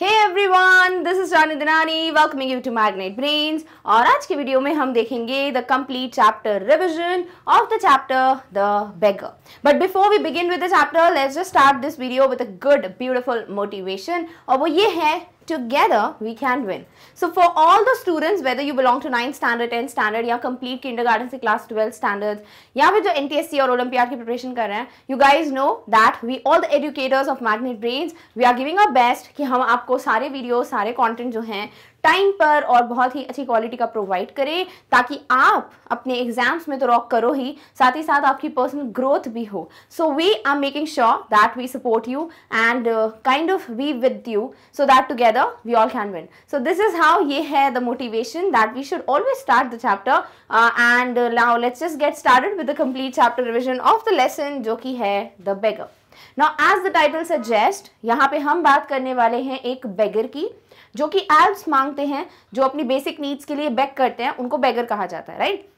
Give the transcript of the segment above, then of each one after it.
Hey everyone this is Rani Dinani welcoming you to Magnet Brains और आज के video में हम देखेंगे the complete chapter revision of the chapter the beggar but before we begin with the chapter let's just start this video with a good beautiful motivation और वो ये है together we can win. So for all the students, whether you belong to 9th standard, 10th standard ya complete kindergarten se class 12 standards ya फिर जो NTSC और Olympiad ki preparation kar rahe hain you guys know that we all the educators of Magnet Brains, we are giving our best ki hum aapko sare videos, sare content jo hain time पर और बहुत ही अच्छी quality का provide करे ताकि आप अपने exams में तो रॉक करो ही साथ ही साथ आपकी पर्सनल ग्रोथ भी हो so we are making sure that we support you and kind of we with you so that together we all can win so this is how ये है the motivation that we should always start the chapter and now let's just get started with the complete chapter revision of the lesson जो कि है the beggar now as the title suggest यहाँ पे हम बात करने वाले हैं एक बेगर की जो कि एल्प्स मांगते हैं जो अपनी बेसिक नीड्स के लिए बैग करते हैं उनको बैगर कहा जाता है right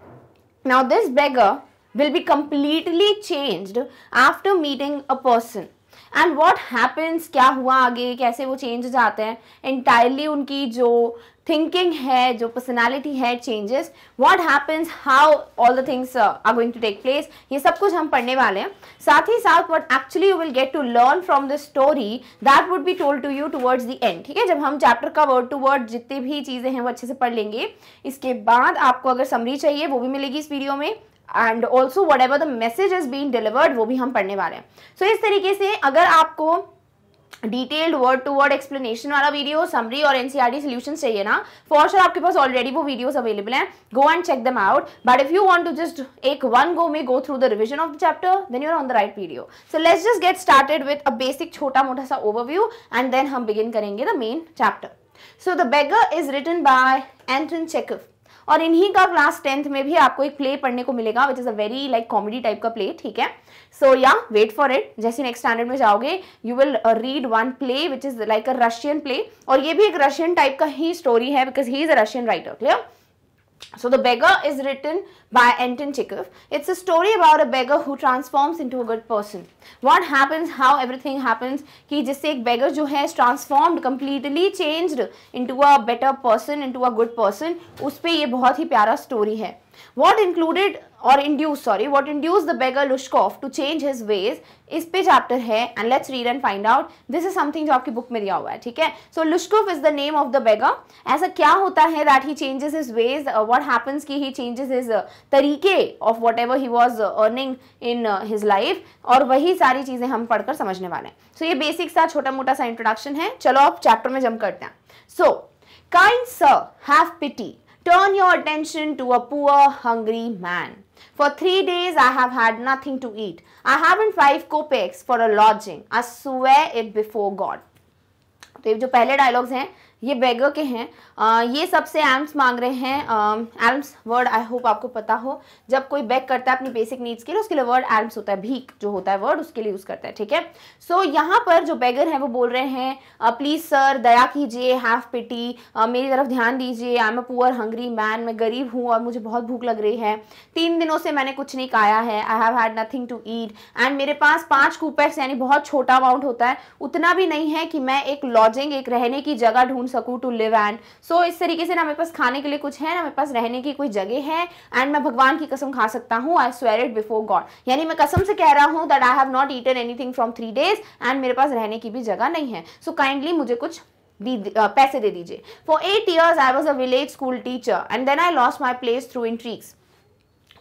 now this beggar will be completely change after meeting a person and what happens क्या हुआ आगे कैसे वो चेंज आते हैं इंटायरली उनकी जो थिंकिंग है जो पर्सनालिटी है changes what happens how all the things are going to take place ये सब कुछ हम पढ़ने वाले हैं साथ ही साथ what actually you will get to learn from the story that would be told to you towards the end ठीक है जब हम चैप्टर का वर्ड टू वर्ड जितनी भी चीज़ें हैं वो अच्छे से पढ़ लेंगे इसके बाद आपको अगर समरी चाहिए वो भी मिलेगी इस वीडियो में and also whatever the message is been delivered वो भी हम पढ़ने वाले हैं सो so, इस तरीके से अगर आपको detailed word to word explanation वाला वीडियो समरी और एनसीईआरटी सोल्यूशन e चाहिए ना फॉर श्योर आपके पास ऑलरेडी वो वीडियोस अवेलेबल हैं go and check them out but if you want to just एक वन गो में go through the revision of the chapter then are on the right video so let's just get started with a basic छोटा मोटा सा overview and then हम begin करेंगे the main chapter so the beggar is written by Anton Chekhov और इन्हीं का class tenth में भी आपको एक प्ले पढ़ने को मिलेगा which is a very like comedy type का प्ले ठीक है सो या वेट फॉर इट जैसे नेक्स्ट स्टैंडर्ड में जाओगे you will read one play which is like a Russian play और ये भी एक रशियन टाइप का ही स्टोरी है because he is a Russian writer clear So The Beggar is written by Anton Chekhov. It's a story about a beggar who transforms into a good person. What happens, how everything happens कि जिससे एक beggar जो है transformed, completely changed into a better person, into a good person. उस पर ये बहुत ही प्यारा story है what included or induced sorry what induced the beggar lushkov to change his ways इस पे चैप्टर है and let's read and find out this is something जो आपकी बुक में दिया हुआ है ठीक है so Lushkov is the name of the beggar ऐसा क्या होता है that he changes his ways what happens की ही चेंजेस हिज तरीके of whatever he was earning in his life और वही सारी चीज़ें हम पढ़कर समझने वाले हैं सो so, ये बेसिक सा छोटा मोटा सा इंट्रोडक्शन है चलो आप चैप्टर में जम करते हैं so kind sir have pity Turn your attention to a poor, hungry man. For three days I have had nothing to eat. I haven't five kopecks for a lodging. I swear it before God. तो ये जो पहले dialogues हैं ये बेगर के हैं आ, ये सबसे एम्स मांग रहे हैं एम्स वर्ड आई होप आपको पता हो जब कोई बैग करता है अपनी बेसिक नीड्स के लिए उसके लिए वर्ड एम्स होता है भीक जो होता है वर्ड उसके लिए यूज़ करता है ठीक है सो so, यहाँ पर जो बेगर हैं वो बोल रहे हैं प्लीज़ सर दया कीजिए हैव पिटी मेरी तरफ ध्यान दीजिए I am a poor hungry man मैं गरीब हूँ और मुझे बहुत भूख लग रही है तीन दिनों से मैंने कुछ नहीं खाया है I have had nothing to eat and मेरे पास पाँच कूपैक्स यानी बहुत छोटा अमाउंट होता है उतना भी नहीं है कि मैं एक लॉजिंग एक रहने की जगह ढूंढ सकूँ टू लिव एंड सो इस तरीके से ना मेरे पास खाने के लिए कुछ है ना मेरे पास रहने की कोई जगह है एंड मैं भगवान की कसम खा सकता हूँ I swear it before God यानी मैं कसम से कह रहा हूँ that I have not eaten anything from three days and मेरे पास रहने की भी जगह नहीं है सो so, काइंडली मुझे कुछ दी पैसे दे दीजिए for eight years I was a village school teacher and then I lost my place through intrigues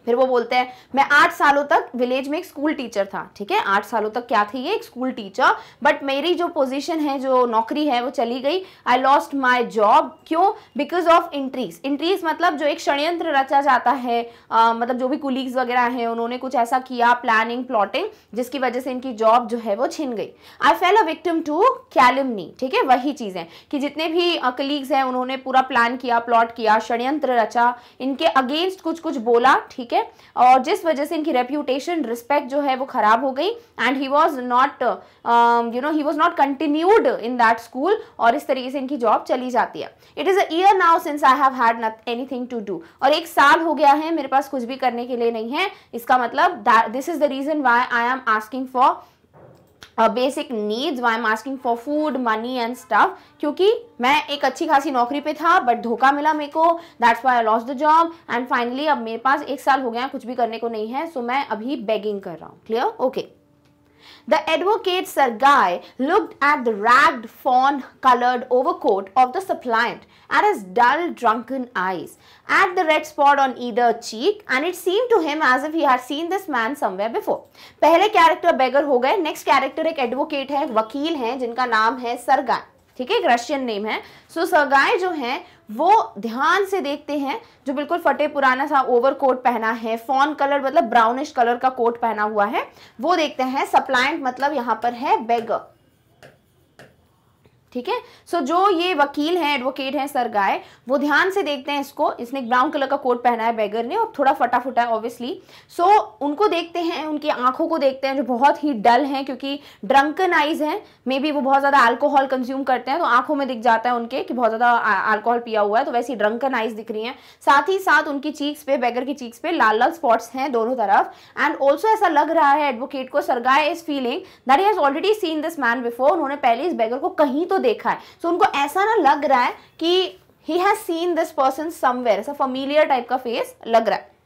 फिर वो बोलते हैं मैं आठ सालों तक विलेज में एक स्कूल टीचर था ठीक है आठ सालों तक क्या थी ये एक स्कूल टीचर बट मेरी जो पोजीशन है जो नौकरी है वो चली गई आई लॉस्ट माई जॉब क्यों बिकॉज ऑफ इंट्रीज इंट्रीज मतलब जो एक षडयंत्र रचा जाता है आ, मतलब जो भी कुलीग्स वगैरह हैं उन्होंने कुछ ऐसा किया प्लानिंग प्लॉटिंग जिसकी वजह से इनकी जॉब जो है वो छिन गई I fell a victim to calumny ठीक है वही चीज़ें कि जितने भी कलीग्स हैं उन्होंने पूरा प्लान किया प्लॉट किया षडयंत्र रचा इनके अगेंस्ट कुछ कुछ बोला ठीक है है और जिस वजह से इनकी रेप्यूटेशन रिस्पेक्ट जो है वो खराब हो गई and he was not you know he was not continued in that school और इस तरीके से इनकी जॉब चली जाती है it is a year now since I have had anything to do और एक साल हो गया है मेरे पास कुछ भी करने के लिए नहीं है इसका मतलब this is the reason why I am asking for basic needs why am asking for food money and stuff क्योंकि मैं एक अच्छी खासी नौकरी पे था बट धोखा मिला मेरे को that's why I lost the job and finally अब मेरे पास एक साल हो गया कुछ भी करने को नहीं है सो so मैं अभी बेगिंग कर रहा हूँ clear okay okay. The advocate Sergei looked at the ragged, fawn colored overcoat of the suppliant, at his dull, drunken eyes, at the red spot on either cheek, and it seemed to him as if he had seen this man somewhere before. पहले character beggar हो गए next character एक advocate है वकील हैं जिनका नाम है सरगाय ठीक है एक रशियन नेम है सो so, सरगाय जो है वो ध्यान से देखते हैं जो बिल्कुल फटे पुराना सा ओवर कोट पहना है फॉन कलर मतलब ब्राउनिश कलर का कोट पहना हुआ है वो देखते हैं सप्लायंट मतलब यहाँ पर है बेगर ठीक है सो जो ये वकील हैं एडवोकेट हैं सर गाय वो ध्यान से देखते हैं इसको इसने ब्राउन कलर का कोट पहना है बैगर ने और थोड़ा फटाफटा है ऑब्वियसली सो so, उनको देखते हैं उनकी आंखों को देखते हैं जो बहुत ही डल हैं क्योंकि ड्रंकन आइज हैं मे बी वो बहुत ज़्यादा अल्कोहल कंज्यूम करते हैं तो आंखों में दिख जाता है उनके कि बहुत ज़्यादा अल्कोहल पिया हुआ है तो वैसी ड्रंकन आइज दिख रही है साथ ही साथ उनकी चीक्स पे बैगर की चीक्स पे लाल लाल स्पॉट्स हैं दोनों तरफ एंड ऑल्सो ऐसा लग रहा है एडवोकेट को guy is feeling that he has already seen this man before उन्होंने पहले इस बैगर को कहीं तो देखा है सो so, उनको ऐसा ना लग रहा है कि he has seen this person somewhere ऐसा फमीलियर टाइप का फेस लग रहा है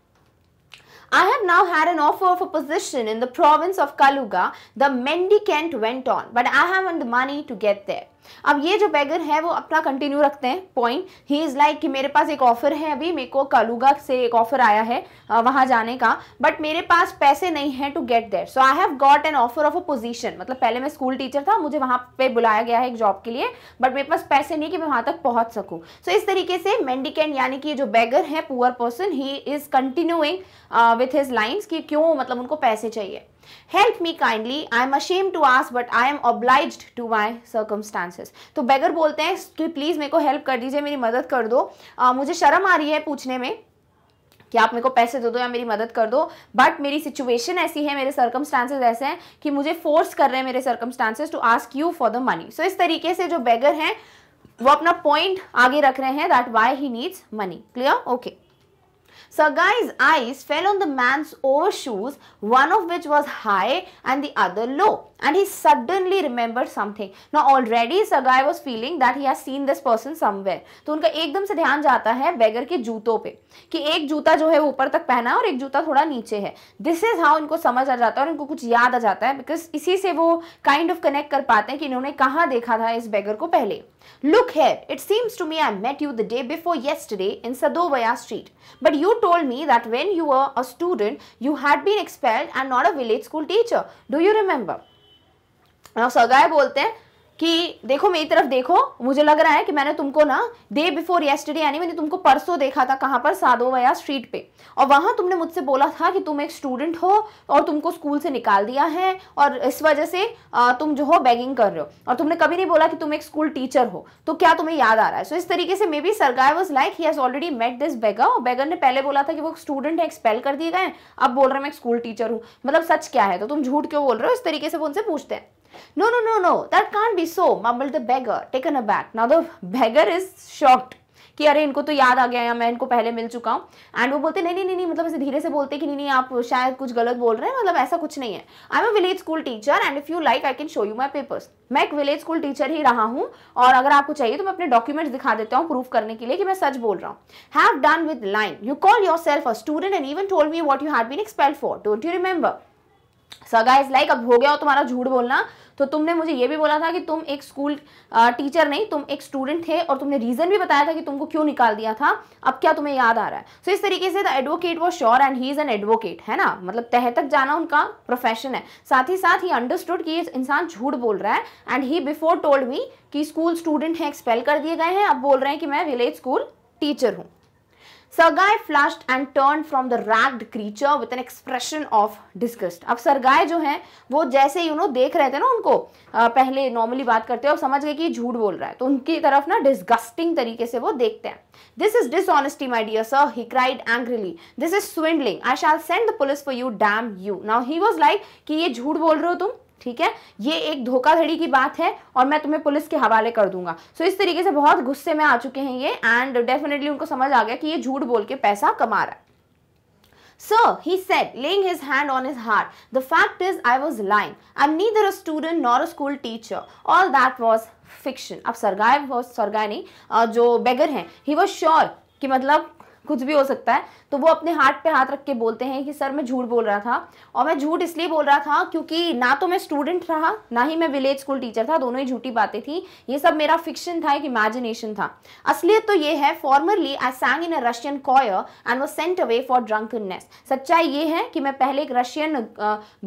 I have now had an offer of a position in the province of Kaluga, the mendicant went on, but I haven't the money to get there. अब ये जो beggar है वो अपना कंटिन्यू रखते हैं पॉइंट ही इज़ लाइक कि मेरे पास एक ऑफ़र है अभी मेरे को कालूगा से एक ऑफ़र आया है वहाँ जाने का बट मेरे पास पैसे नहीं है to get there so I have got an offer of a position मतलब पहले मैं स्कूल टीचर था मुझे वहाँ पे बुलाया गया है एक जॉब के लिए बट मेरे पास पैसे नहीं कि मैं वहाँ तक पहुँच सकूँ सो so, इस तरीके से मेंडिकेंट यानी कि जो बैगर है poor person he is continuing with his lines कि क्यों मतलब उनको पैसे चाहिए help me kindly I am ashamed to ask but I am obliged to my circumstances तो बेगर बोलते हैं कि प्लीज़ मेरे को हेल्प कर दीजिए मेरी मदद कर दो uh, मुझे शर्म आ रही है पूछने में कि आप मेरे को पैसे दे दो या मेरी मदद कर दो बट मेरी सिचुएशन ऐसी है मेरे सर्कमस्टांसेज ऐसे हैं कि मुझे फोर्स कर रहे हैं मेरे circumstances to ask you for the money so इस तरीके से जो बेगर हैं वो अपना पॉइंट आगे रख रहे हैं that why he needs money clear okay So guy's eyes fell on the man's overshoes, one of which was high and the other low. And he suddenly remembered something. Now already Sagai was feeling that he has seen this person somewhere. to unka ekdam se dhyan jata hai beggar ke jooton pe ki ek joota jo hai wo upar tak pehna hai aur ek joota thoda niche hai this is how unko samajh aa jata hai aur unko kuch yaad aa jata hai because isi se wo kind of connect kar pate hain ki inhone kahan dekha tha is beggar ko pehle Look here, it seems to me I met you the day before yesterday in Sadovaya Street. But you told me that when you were a student, you had been expelled and not a village school teacher. Do you remember? Now, सगाए बोलते कि देखो मेरी तरफ देखो मुझे लग रहा है कि मैंने तुमको ना डे बिफोर येस्टरडे यानी मैंने तुमको परसों देखा था कहाँ पर सादोवया स्ट्रीट पे और वहाँ तुमने मुझसे बोला था कि तुम एक स्टूडेंट हो और तुमको स्कूल से निकाल दिया है और इस वजह से तुम जो हो बैगिंग कर रहे हो और तुमने कभी नहीं बोला कि तुम एक स्कूल टीचर हो तो क्या तुम्हें याद आ रहा है सो so, इस तरीके से maybe Sergei was like he has already met this beggar और बैगर ने पहले बोला था कि वो स्टूडेंट है एक्सपेल कर दिए गए अब बोल रहे हैं मैं एक स्कूल टीचर हूँ मतलब सच क्या है तो तुम झूठ क्यों बोल रहे हो इस तरीके से वो उनसे पूछते हैं No, no, no, no, that can't be so, mumbled the beggar, taken aback. Now the beggar is shocked. कि अरे इनको तो याद आ गया या मैं इनको पहले मिल चुका हूँ एंड वो बोलते नहीं नहीं नहीं मतलब ऐसे धीरे से बोलते कि नहीं नहीं आप शायद कुछ गलत बोल रहे हैं मतलब ऐसा कुछ नहीं है I am village school teacher and if you like I can show you my papers मैं एक विलेज स्कूल टीचर ही रहा हूँ और अगर आपको चाहिए तो मैं अपने डॉक्यूमेंट्स दिखा देता हूँ प्रूफ करने के लिए कि मैं सच बोल रहा हूँ have done with line you call yourself a student and even told me what you have been expelled for don't you remember सगा इज लाइक अब हो गया हो तुम्हारा झूठ बोलना तो तुमने मुझे ये भी बोला था कि तुम एक स्कूल टीचर नहीं तुम एक स्टूडेंट थे और तुमने रीज़न भी बताया था कि तुमको क्यों निकाल दिया था अब क्या तुम्हें याद आ रहा है सो so, इस तरीके से the advocate was sure and he is an advocate है ना मतलब तह तक जाना उनका प्रोफेशन है साथ ही साथ ही अंडरस्टूड कि इंसान झूठ बोल रहा है and he before told me कि स्कूल स्टूडेंट हैं एक्सपेल कर दिए गए हैं अब बोल रहे हैं कि मैं विलेज स्कूल टीचर हूँ Sergei flushed and turn from the wracked creature with an expression of disgust अब सरगाय जो है वो जैसे यू नो देख रहे थे ना उनको आ, पहले नॉर्मली बात करते हैं और समझ गए कि झूठ बोल रहा है तो उनकी तरफ ना डिस्गस्टिंग तरीके से वो देखते हैं this is dishonesty my dear sir he cried angrily this is swindling I shall send the police for you damn you now he was like कि ये झूठ बोल रहे हो तुम ठीक है ये एक धोखाधड़ी की बात है और मैं तुम्हें पुलिस के हवाले कर दूंगा सो so, इस तरीके से बहुत गुस्से में आ चुके हैं ये एंड डेफिनेटली उनको समझ आ गया कि ये झूठ बोल के पैसा कमा रहा है So he said, laying his hand on his heart, the fact is I was lying. I'm neither a student nor a school teacher. All that was fiction. अब सरगाय वो सरगाय नहीं जो बेगर हैं ही वॉज श्योर कि मतलब कुछ भी हो सकता है तो वो अपने हाथ पे हाथ रख के बोलते हैं कि सर मैं झूठ बोल रहा था और मैं झूठ इसलिए बोल रहा था क्योंकि ना तो मैं स्टूडेंट रहा ना ही मैं विलेज स्कूल टीचर था दोनों ही झूठी बातें थी ये सब मेरा फिक्शन था एक इमेजिनेशन था असलियत तो ये है formerly I sang in a Russian choir and वो सेंट अवे फॉर ड्रंकनेस सच्चाई ये है कि मैं पहले एक रशियन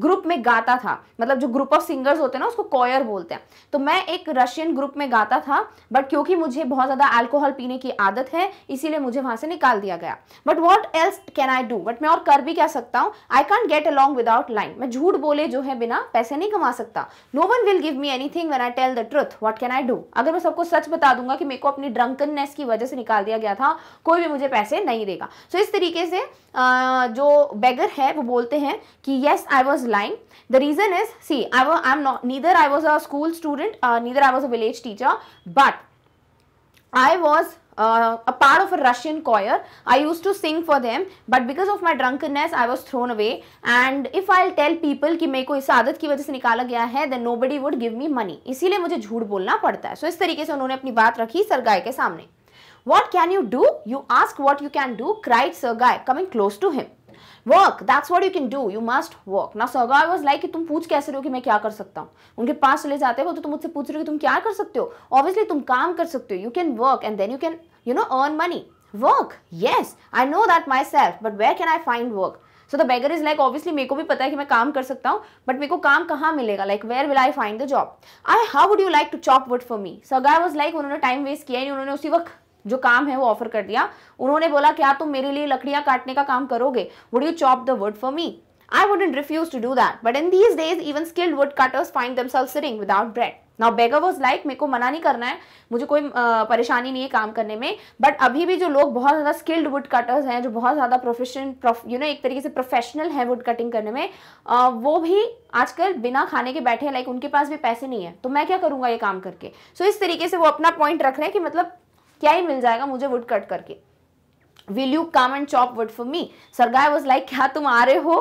ग्रुप में गाता था मतलब जो ग्रुप ऑफ सिंगर्स होते हैं ना उसको कॉयर बोलते हैं तो मैं एक रशियन ग्रुप में गाता था बट क्योंकि मुझे बहुत ज़्यादा एल्कोहल पीने की आदत है इसीलिए मुझे वहां से निकाल दिया दिया गया but what else can I do but मैं और कर भी क्या सकता हूँ I can't get along without lying मैं झूठ बोले जो है बिना पैसे नहीं कमा सकता no one will give me anything when I tell the truth what can I do अगर मैं सबको सच बता दूंगा कि मेरे को अपनी ड्रंकननेस की वजह से निकाल दिया गया था कोई भी मुझे पैसे नहीं देगा सो so, इस तरीके से जो बेगर है वो बोलते हैं कि yes I was lying the reason is see I I am not neither I was a school student neither I was a village teacher but I was uh, a part of a Russian choir. I used to sing for them, but because of my drunkenness, I was thrown away. And if I'll tell people ki meko is aadat ki wajah se nikala gaya hai then nobody would give me money. इसीलिए mujhe jhoot bolna padta hai so, is tarike se unhone apni baat rakhi Sergei ke samne what can you do you ask what you can do cried Sergei coming close to him work that's what you can do you must work ना सौगार was like कि तुम पूछ कैसे रहे हो कि मैं क्या कर सकता हूँ उनके पास चले जाते हो तो तुम मुझसे पूछ रहे हो कि तुम क्या कर सकते हो ऑब्वियसली तुम काम कर सकते हो you can work and then you can you know earn money work yes I know that myself but where can I find work so the beggar is like obviously मेरे को भी पता है कि मैं काम कर सकता हूँ बट मेरे को काम कहाँ मिलेगा like where will I find the job I how would you like to chop wood for me सगाई वॉज लाइक उन्होंने टाइम वेस्ट किया नहीं उन्होंने उसी वक्त जो काम है वो ऑफर कर दिया उन्होंने बोला क्या तुम मेरे लिए लकड़ियां काटने का काम करोगे would you chop the wood for me I wouldn't refuse to do that. But in these days, even skilled woodcutters find themselves sitting without bread now beggar was like मेरे को मना नहीं करना है मुझे कोई परेशानी नहीं है काम करने में बट अभी भी जो लोग बहुत ज़्यादा स्किल्ड वुड कटर्स हैं जो बहुत ज़्यादा प्रोफेशन यू नो एक तरीके से प्रोफेशनल है वुड कटिंग करने में uh, वो भी आजकल बिना खाने के बैठे हैं लाइक उनके पास भी पैसे नहीं है तो मैं क्या करूंगा ये काम करके सो so, इस तरीके से वो अपना पॉइंट रख रहे हैं कि मतलब क्या ही मिल जाएगा मुझे वुड कट करके will you come and chop wood for me Sergei was like क्या तुम आ रहे हो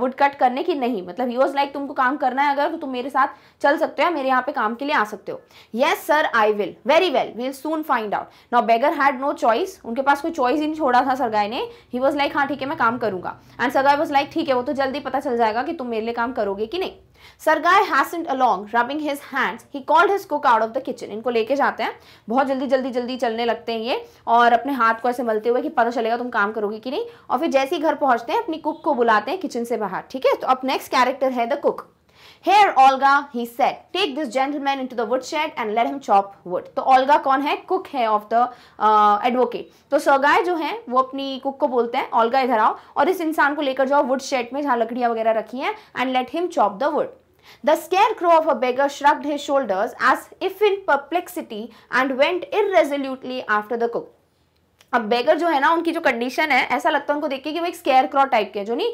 वुड कट करने की नहीं मतलब ही वॉज लाइक तुमको काम करना है अगर तो तुम मेरे साथ चल सकते हो मेरे यहाँ पे काम के लिए आ सकते हो yes sir I will very well we'll soon find out now beggar had no choice उनके पास कोई चॉइस ही नहीं छोड़ा था सरगाय ने ही वॉज लाइक हाँ ठीक है मैं काम करूंगा एंड सरगाय वॉज लाइक ठीक है वो तो जल्दी पता चल जाएगा कि तुम मेरे लिए काम करोगे कि नहीं Sergei hastened along rubbing his hands he called his cook out of the kitchen इनको लेके जाते हैं बहुत जल्दी जल्दी जल्दी चलने लगते हैं ये और अपने हाथ को ऐसे मलते हुए कि पता चलेगा तुम काम करोगे कि नहीं और फिर जैसे ही घर पहुंचते हैं अपनी कुक को बुलाते हैं किचन से बाहर ठीक है तो अब नेक्स्ट कैरेक्टर है the cook here Olga he said take this gentleman into the wood shed and let him chop wood तो ओल्गा कौन है कुक है ऑफ द एडवोकेट तो सरगाय जो है वो अपनी कुक को बोलते हैं ओल्गा इधर आओ और इस इंसान को लेकर जाओ वुड शेड में जहाँ लकड़ियाँ वगैरह रखी हैं and let him chop the wood The scarecrow of a beggar shrugged his shoulders as if in perplexity and went irresolutely after the cook. अब बेगर जो है ना उनकी जो कंडीशन है ऐसा लगता है उनको देख के कि वो एक स्केयर क्रॉ टाइप के जो नहीं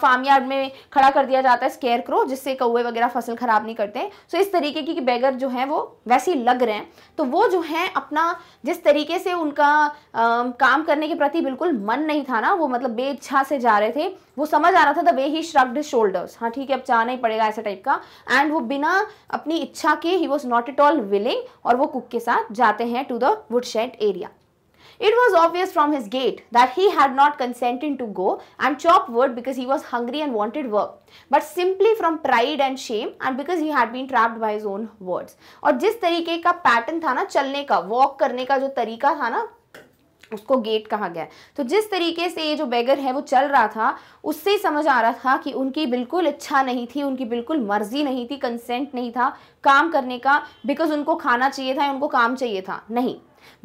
फार्म यार्ड में खड़ा कर दिया जाता है स्केयर क्रो जिससे कौए वगैरह फसल खराब नहीं करते सो इस तरीके की बेगर जो है वो वैसे ही लग रहे हैं तो वो जो है अपना जिस तरीके से उनका आ, काम करने के प्रति बिल्कुल मन नहीं था ना वो मतलब बेच्छा से जा रहे थे वो समझ आ रहा था the way he shrugged shoulders हाँ ठीक है अब जाना ही पड़ेगा ऐसे टाइप का एंड वो बिना अपनी इच्छा के ही was not at all willing और वो कुक के साथ जाते हैं to the wood area It was obvious from his gait that he had not consented to go and chop wood because he was hungry and wanted work, but simply from pride and shame and because he had been trapped by his own words. और जिस तरीके का pattern था ना चलने का walk करने का जो तरीका था ना उसको गेट कहा गया तो जिस तरीके से ये जो बेगर है वो चल रहा था उससे ही समझ आ रहा था कि उनकी बिल्कुल इच्छा नहीं थी उनकी बिल्कुल मर्जी नहीं थी कंसेंट नहीं था काम करने का बिकॉज उनको खाना चाहिए था उनको काम चाहिए था नहीं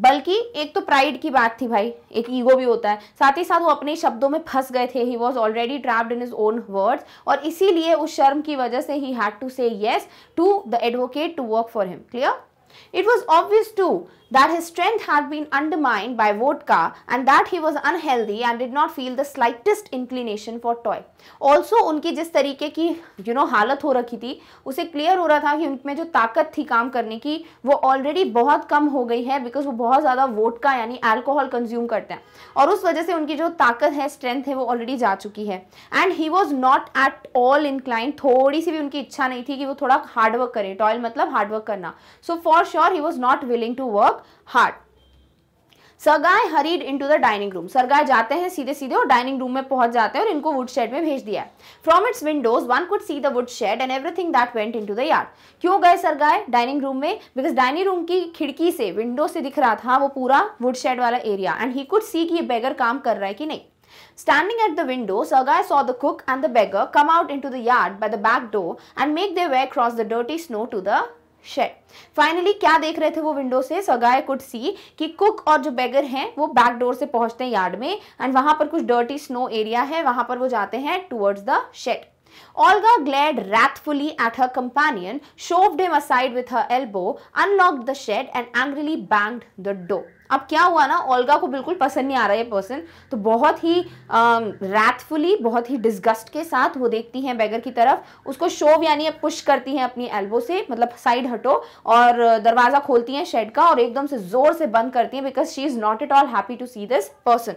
बल्कि एक तो प्राइड की बात थी भाई एक ईगो भी होता है साथ ही साथ वो अपने शब्दों में फंस गए थे he was already trapped in his own words और इसीलिए उस शर्म की वजह से he had to say yes to the advocate to work for him clear it was obvious to that his strength had been undermined by vodka and that he was unhealthy and did not feel the slightest inclination for toy. Also उनकी जिस तरीके की you know हालत हो रखी थी उसे clear हो रहा था कि उनमें जो ताकत थी काम करने की वो already बहुत कम हो गई है because वो बहुत ज़्यादा vodka यानी alcohol consume करते हैं और उस वजह से उनकी जो ताकत है strength है वो already जा चुकी है and he was not at all inclined थोड़ी सी भी उनकी इच्छा नहीं थी कि वो थोड़ा हार्डवर्क करें टॉयल मतलब work करना so for sure he was not willing to work hard Sergei hurried into the dining room Sergei जाते हैं सीधे सीधे और डाइनिंग रूम में पहुंच जाते हैं और इनको वुड शेड में भेज दिया from its windows one could see the wood shed and everything that went into the yard क्यों गए सरगाय डाइनिंग रूम में बिकॉज डाइनिंग रूम की खिड़की से विंडो से दिख रहा था वो पूरा वुड शेड वाला area and he could see कि ये बेगर काम कर रहा है कि नहीं Standing at the window, Sergei saw the cook and the beggar come out into the yard by the back door and make their way across the dirty snow to the shed finally क्या देख रहे थे वो window से सगाए कुट सी कि cook और जो बेगर हैं वो बैक डोर से पहुंचते हैं यार्ड में एंड वहां पर कुछ डर्टी स्नो एरिया है वहां पर वो जाते हैं towards the shed Olga glared wrathfully at her companion, shoved him aside with her elbow, unlocked the shed, and angrily banged the door. अब क्या हुआ ना ओल्गा को बिल्कुल पसंद नहीं आ रहा है पर्सन तो बहुत ही रैथफुली बहुत ही डिस्गस्ट के साथ वो देखती हैं बैगर की तरफ उसको शोव यानी पुश करती हैं अपनी एल्बो से मतलब साइड हटो और दरवाज़ा खोलती हैं शेड का और एकदम से ज़ोर से बंद करती हैं because she is not at all happy to see this person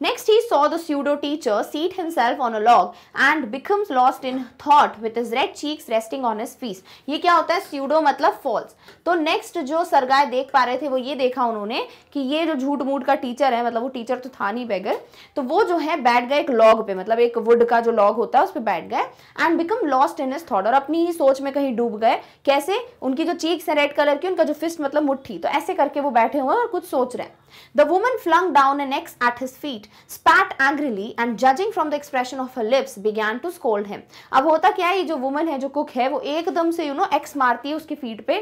Next, he saw the pseudo teacher seat himself on a log and becomes lost in thought with his red cheeks resting on his face. ये क्या होता है pseudo मतलब false. तो next जो सरगाय देख पा रहे थे वो ये देखा उन्होंने कि ये जो झूठ मूठ का teacher है मतलब वो teacher तो था नहीं बेगर तो वो जो है बैठ गए एक log पे मतलब एक wood का जो log होता है उस पर बैठ गए and become lost in his thought और अपनी ही सोच में कहीं डूब गए कैसे उनकी जो चीक्स है रेड कलर की उनका जो फिस्ट मतलब मुट्ठी तो ऐसे करके वो बैठे हुए हैं और कुछ सोच रहे हैं the woman flung down an axe at his feet spat angrily and judging from the expression of her lips began to scold him अब होता क्या है ये जो वुमन है जो कुक है वो एकदम से यू नो एक्स मारती है उसकी फीट पे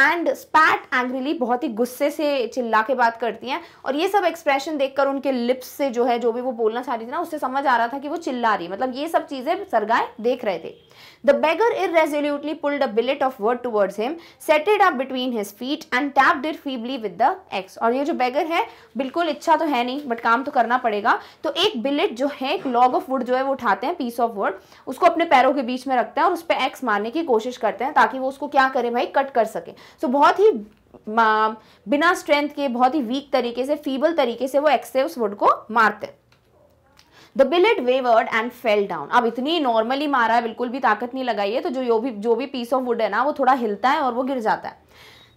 एंड स्पैट एंग्रीली बहुत ही गुस्से से चिल्ला के बात करती हैं और ये सब एक्सप्रेशन देखकर उनके लिप्स से जो है जो भी वो बोलना चाह रही थी ना उससे समझ आ रहा था कि वो चिल्ला रही मतलब ये सब चीज़ें सरगाए देख रहे थे the beggar irresolutely pulled a billet of wood towards him set it up between his feet and tapped it feebly with the axe और ये जो बेगर है बिल्कुल इच्छा तो है नहीं बट काम तो करना पड़ेगा पड़ेगा तो एक बिलेट जो है एक लॉग ऑफ वुड जो है वो उठाते हैं पीस ऑफ वुड उसको अपने पैरों के बीच में रखते हैं और उस पर एक्स मारने की कोशिश करते हैं ताकि वो उसको क्या करें भाई कट कर सके सो so, बहुत ही बिना स्ट्रेंथ के बहुत ही वीक तरीके से फीबल तरीके से वो एक्स से उस वुड को मारते हैं the billet wavered and fell down अब इतनी नॉर्मली मारा है बिल्कुल भी ताकत नहीं लगाई है तो जो भी जो भी पीस ऑफ वुड है ना वो थोड़ा हिलता है और वो गिर जाता है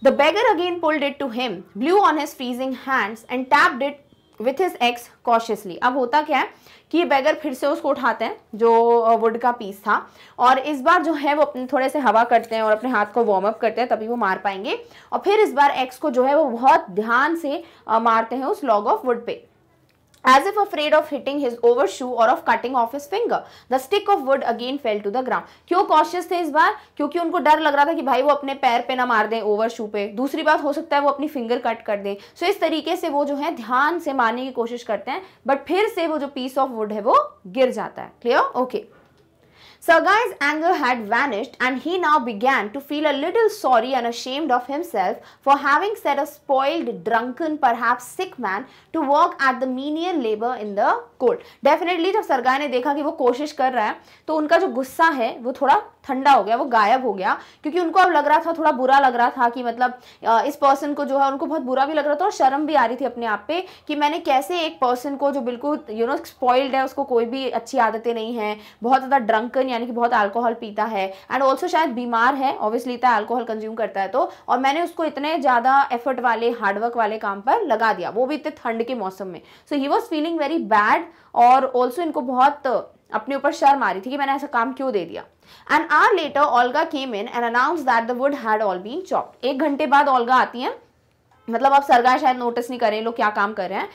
the beggar again pulled it to him blew on his freezing hands and tapped it with his axe cautiously अब होता क्या है कि ये बैगर फिर से उसको उठाते हैं जो वुड का पीस था और इस बार जो है वो अपने थोड़े से हवा करते हैं और अपने हाथ को वार्म अप करते हैं तभी वो मार पाएंगे और फिर इस बार एक्स को जो है वो बहुत ध्यान से मारते हैं उस लॉग ऑफ वुड पे As if afraid of hitting his overshoe or of cutting off his finger, the stick of wood again fell to the ground. क्यों कॉशियस थे इस बार क्योंकि उनको डर लग रहा था कि भाई वो अपने पैर पे ना मार दें शू पे दूसरी बात हो सकता है वो अपनी फिंगर कट कर दे सो so, इस तरीके से वो जो है ध्यान से मारने की कोशिश करते हैं बट फिर से वो जो पीस ऑफ वुड है वो गिर जाता है clear okay okay. Sargai's anger had vanished and he now began to feel a little sorry and ashamed of himself for having set a spoiled, drunken, perhaps sick man to work at the menial labor in the cold. Definitely जब सरगाय ने देखा कि वो कोशिश कर रहा है तो उनका जो गुस्सा है वो थोड़ा ठंडा हो गया वो गायब हो गया क्योंकि उनको अब लग रहा था थोड़ा बुरा लग रहा था कि मतलब इस पर्सन को जो है उनको बहुत बुरा भी लग रहा था और शर्म भी आ रही थी अपने आप पे कि मैंने कैसे एक पर्सन को जो बिल्कुल यू नो स्पॉइल्ड है उसको कोई भी अच्छी आदतें नहीं है बहुत ज़्यादा ड्रंकन यानी कि बहुत अल्कोहल पीता है एंड ऑल्सो शायद बीमार है ऑब्वियसली इतना अल्कोहल कंज्यूम करता है तो और मैंने उसको इतने ज़्यादा एफर्ट वाले हार्डवर्क वाले काम पर लगा दिया वो भी इतने ठंड के मौसम में so he was feeling very bad और ऑल्सो इनको बहुत अपने ऊपर शर्म आ रही थी कि मैंने ऐसा काम क्यों दे दिया and are later Olga came in and announce that the wood had all been chop एक घंटे बाद ओल्गा आती हैं मतलब आप सरगा शायद नोटिस नहीं करें लोग क्या काम कर रहे हैं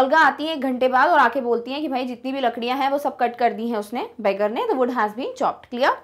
ओल्गा आती है एक घंटे बाद और आके बोलती है कि भाई जितनी भी लकड़ियां हैं वो सब कट कर दी हैं उसने बेगर ने the wood has been chopped clear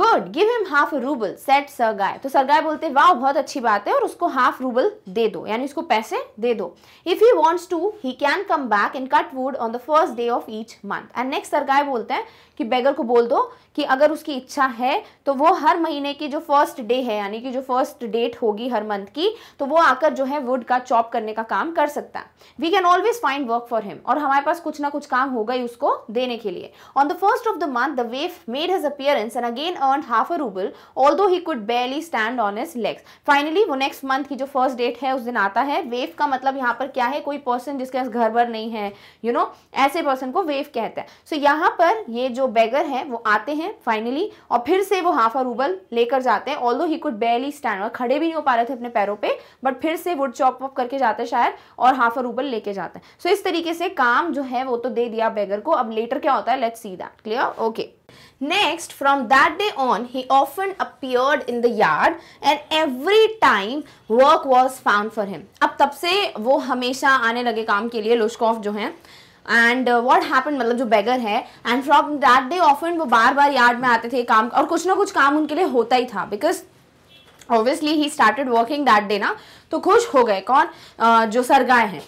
good give him half rouble said Sergei तो सरगाय बोलते वाह बहुत अच्छी बात है और उसको हाफ रूबल दे दो यानी उसको पैसे दे दो if he wants to he can come back in cut wood on the first day of each month and next Sergei बोलते हैं कि बेगर को बोल दो कि अगर उसकी इच्छा है तो वो हर महीने की जो फर्स्ट डे है यानी कि जो फर्स्ट डेट होगी हर मंथ की तो वो आकर जो है वुड का चॉप करने का काम कर सकता है we can always find work for him और हमारे पास कुछ ना कुछ काम होगा ही उसको देने के लिए on the first of the month the waif made his appearance and again earn half a rouble although he could barely stand on his legs finally वो नेक्स्ट मंथ की जो फर्स्ट डेट है उस दिन आता है वेफ का मतलब यहाँ पर क्या है कोई पर्सन जिसके पास घर भर नहीं है यू you नो know, ऐसे पर्सन को वेफ कहते हैं सो so, यहाँ पर ये जो बेगर है वो आते हैं फाइनली और फिर से वो हाफ और उबल लेकर जाते हैं all he could barely stand और खड़े भी नहीं हो पा रहे थे अपने पैरों पे बट फिर से वुड चॉप अप करके जाते हैं शायद और हाफ और उबल लेके जाते हैं सो so, इस तरीके से काम जो है वो तो दे दिया बेगर को अब लेटर क्या होता है let see that clear okay Next, from that day on, he often appeared in the yard and every time work was found for him. अब तब से वो हमेशा आने लगे काम के लिए लुशकॉफ जो हैं एंड वॉट हैपन मतलब जो बेगर है and from that day often वो बार बार यार्ड में आते थे काम और कुछ ना कुछ काम उनके लिए होता ही था because obviously he started working that day ना तो खुश हो गए कौन uh, जो सरगाए हैं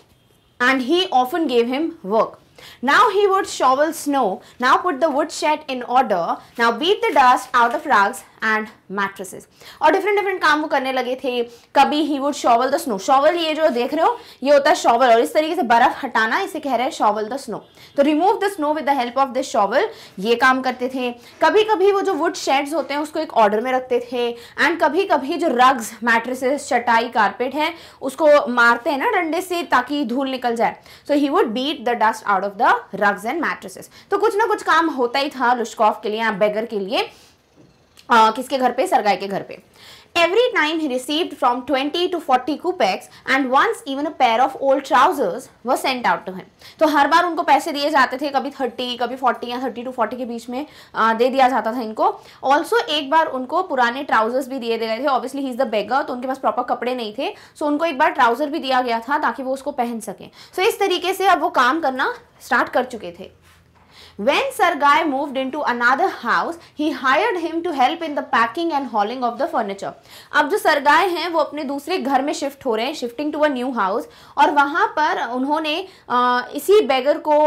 and he often gave him work Now he would shovel snow, now put the woodshed in order, now beat the dust out of rugs and mattresses और different different काम वो करने लगे थे कभी he would shovel the snow shovel ये जो देख रहे हो ये होता है शॉवल और इस तरीके से बर्फ हटाना इसे कह रहे हैं शॉवल द स्नो तो remove the snow with the help of this shovel ये काम करते थे कभी कभी वो जो वुड शेड्स होते हैं उसको एक ऑर्डर में रखते थे एंड कभी कभी जो रग्स मैट्रेसेस चटाई कारपेट है उसको मारते हैं ना डंडे से ताकि धूल निकल जाए so he would beat the dust out of the rugs and mattresses तो कुछ ना कुछ काम होता ही था लुश्कॉफ के लिए या बेगर के लिए किसके घर पे सरगाय के घर पे every time he received from 20 to 40 kopecks and once even a pair of old trousers were sent out to him तो हर बार उनको पैसे दिए जाते थे कभी 30 कभी 40 या 30 to 40 के बीच में दे दिया जाता था इनको ऑल्सो एक बार उनको पुराने ट्राउजर्स भी दिए गए थे Obviously he is the beggar तो उनके पास प्रॉपर कपड़े नहीं थे सो so उनको एक बार ट्राउज़र भी दिया गया था ताकि वो उसको पहन सकें सो so इस तरीके से अब वो काम करना स्टार्ट कर चुके थे When sir guy moved into another house, he hired him to help in the packing and hauling of the furniture. अब जो सरगाय हैं वो अपने दूसरे घर में शिफ्ट हो रहे हैं shifting to a new house और वहाँ पर उन्होंने इसी beggar को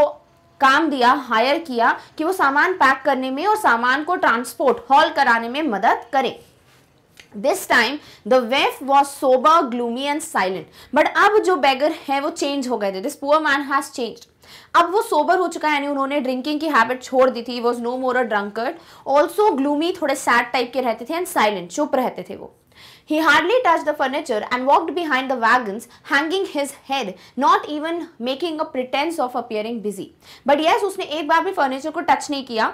काम दिया हायर किया कि वो सामान पैक करने में और सामान को ट्रांसपोर्ट हॉल कराने में मदद करे this time the waif was sober gloomy and silent but अब जो बैगर है वो चेंज हो गए थे this poor man has changed अब वो सोबर हो चुका है यानी उन्होंने ड्रिंकिंग की हैबिट छोड़ दी थी was no more a drunkard also gloomy थोड़े सैड टाइप के रहते थे एंड साइलेंट चुप रहते थे वो He hardly touched the furniture and walked behind the wagons, hanging his head, not even making a pretense of appearing busy. But yes, उसने एक बार भी फर्नीचर को टच नहीं किया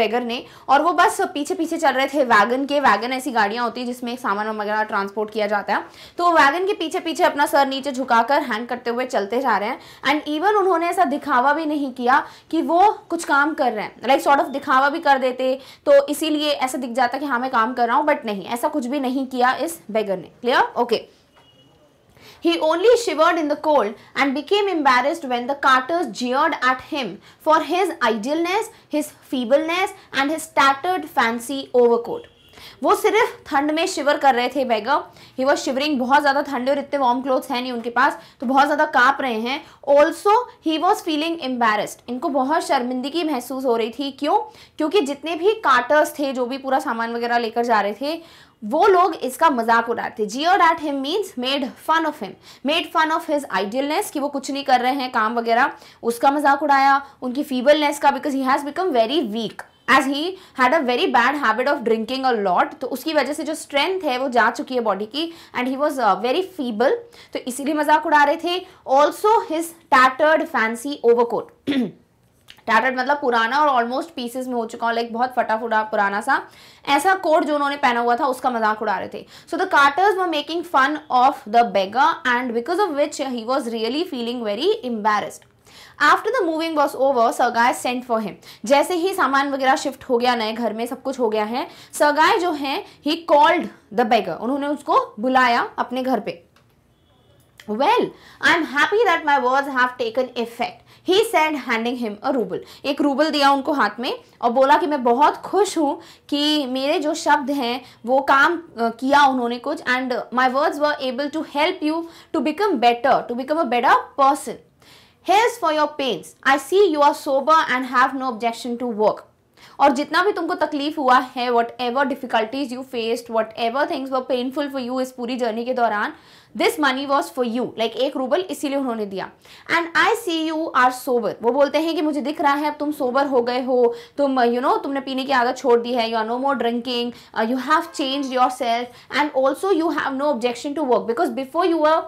बेगर ने और वो बस पीछे पीछे चल रहे थे वैगन के वैगन ऐसी गाड़ियां होती है जिसमें सामान वगैरह ट्रांसपोर्ट किया जाता है तो वैगन के पीछे पीछे अपना सर नीचे झुकाकर हैंग करते हुए चलते जा रहे हैं एंड इवन उन्होंने ऐसा दिखावा भी नहीं किया कि वो कुछ काम कर रहे हैं लाइक like, सॉर्ट ऑफ दिखावा भी कर देते तो इसीलिए ऐसा दिख जाता कि हाँ मैं काम कर रहा हूँ बट नहीं ऐसा कुछ भी नहीं किया इस beggar ne clear okay he only shivered in the cold and became embarrassed when the carters jeered at him for his idleness, his feebleness and his tattered fancy overcoat. वो सिर्फ ठंड में शिवर कर रहे थे बैगर ही वॉज शिवरिंग बहुत ज़्यादा ठंड और इतने वार्म क्लोथ्स हैं नहीं उनके पास तो बहुत ज़्यादा काँप रहे हैं also he was feeling embarrassed इनको बहुत शर्मिंदगी महसूस हो रही थी क्यों क्योंकि जितने भी कार्टर्स थे जो भी पूरा सामान वगैरह लेकर जा रहे थे वो लोग इसका मजाक उड़ाते jeered at him means made fun of him made fun of his idealness कि वो कुछ नहीं कर रहे हैं काम वगैरह उसका मजाक उड़ाया उनकी फीबलनेस का because he has become very weak as he had a very bad habit of drinking a lot तो उसकी वजह से जो स्ट्रेंथ है वो जा चुकी है बॉडी की and he was very feeble तो इसीलिए मजाक उड़ा रहे थे also his tattered fancy overcoat tattered मतलब पुराना और ऑलमोस्ट पीसेस में हो चुका लाइक बहुत फटाफुटा पुराना सा ऐसा कोट जो उन्होंने पहना हुआ था उसका मजाक उड़ा रहे थे so the carters were making fun of the beggar and because of which he was really feeling very embarrassed after the moving was over सगाय sent for him. जैसे ही सामान वगैरह शिफ्ट हो गया नए घर में सब कुछ हो गया है सगाय जो है he called the beggar. उन्होंने उसको बुलाया अपने घर पे Well, I am happy that my words have taken effect he said handing him a rouble एक रूबल दिया उनको हाथ में और बोला कि मैं बहुत खुश हूँ कि मेरे जो शब्द हैं वो काम किया उन्होंने कुछ and my words were able to help you to become better to become a better person here's for your pains I see you are sober and have no objection to work और जितना भी तुमको तकलीफ हुआ है whatever difficulties you faced whatever things were painful for you इस पूरी journey के दौरान this money was for you like एक रूबल इसीलिए उन्होंने दिया and I see you are sober वो बोलते हैं कि मुझे दिख रहा है अब तुम सोबर हो गए हो तुम यू you नो know, तुमने पीने की आदत छोड़ दी है you are no more drinking you have change yourself and also you have no objection to work because before you are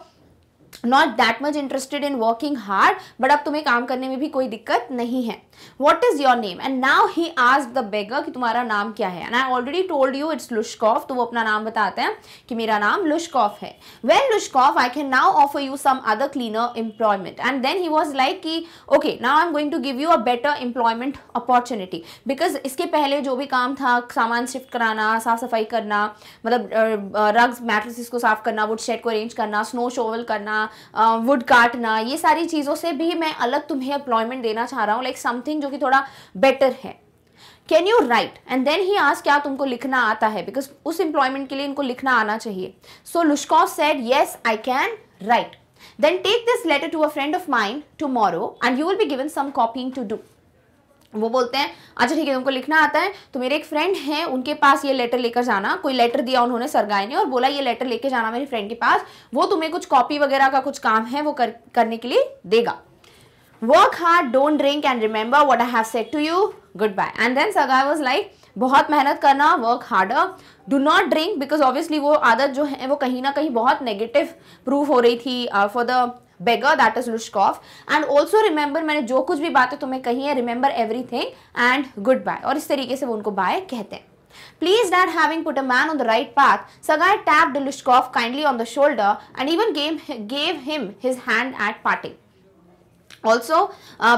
not that much interested in working hard but अब तुम्हें काम करने में भी कोई दिक्कत नहीं है what is your name and now he आज द बेगर कि तुम्हारा नाम क्या है and I already told you it's Lushkoff तो वो अपना नाम बताते हैं कि मेरा नाम लुश्कॉफ है when Lushkoff I can now offer you some other cleaner employment and then he was like कि okay now I am going to give you a better employment opportunity because इसके पहले जो भी काम था सामान शिफ्ट कराना साफ सफाई करना मतलब रग्स मैट्रेसिस को साफ करना वुड शेड को अरेंज करना स्नो शोवल करना करना वुड काटना ये सारी चीज़ों से भी मैं अलग तुम्हें एम्प्लॉयमेंट देना चाह रहा हूँ लाइक समथिंग जो कि थोड़ा बेटर है can you write and then he आज क्या तुमको लिखना आता है बिकॉज उस एम्प्लॉयमेंट के लिए इनको लिखना आना चाहिए so Lushkoff said yes I can write then take this letter to a friend of mine tomorrow and you will be given some chopping to do वो बोलते हैं अच्छा ठीक है तुमको लिखना आता है तो मेरे एक फ्रेंड हैं उनके पास ये लेटर लेकर जाना कोई लेटर दिया उन्होंने सरगाए ने और बोला ये लेटर लेके जाना मेरे फ्रेंड के पास वो तुम्हें कुछ कॉपी वगैरह का कुछ काम है वो कर, करने के लिए देगा work hard don't drink and remember what I have said to you goodbye and then सगाई वॉज लाइक बहुत मेहनत करना work hard do not drink because obviously वो आदत जो है वो कहीं ना कहीं बहुत नेगेटिव प्रूव हो रही थी for uh, the beggar that is Lushkoff and also remember मैंने जो कुछ भी बातें तुम्हें कही है remember everything and goodbye और इस तरीके से वो उनको बाय कहते हैं Pleased at having put a man on the right path, Sagai tapped Lushkov kindly on the shoulder and even gave, gave him his hand at parting. Also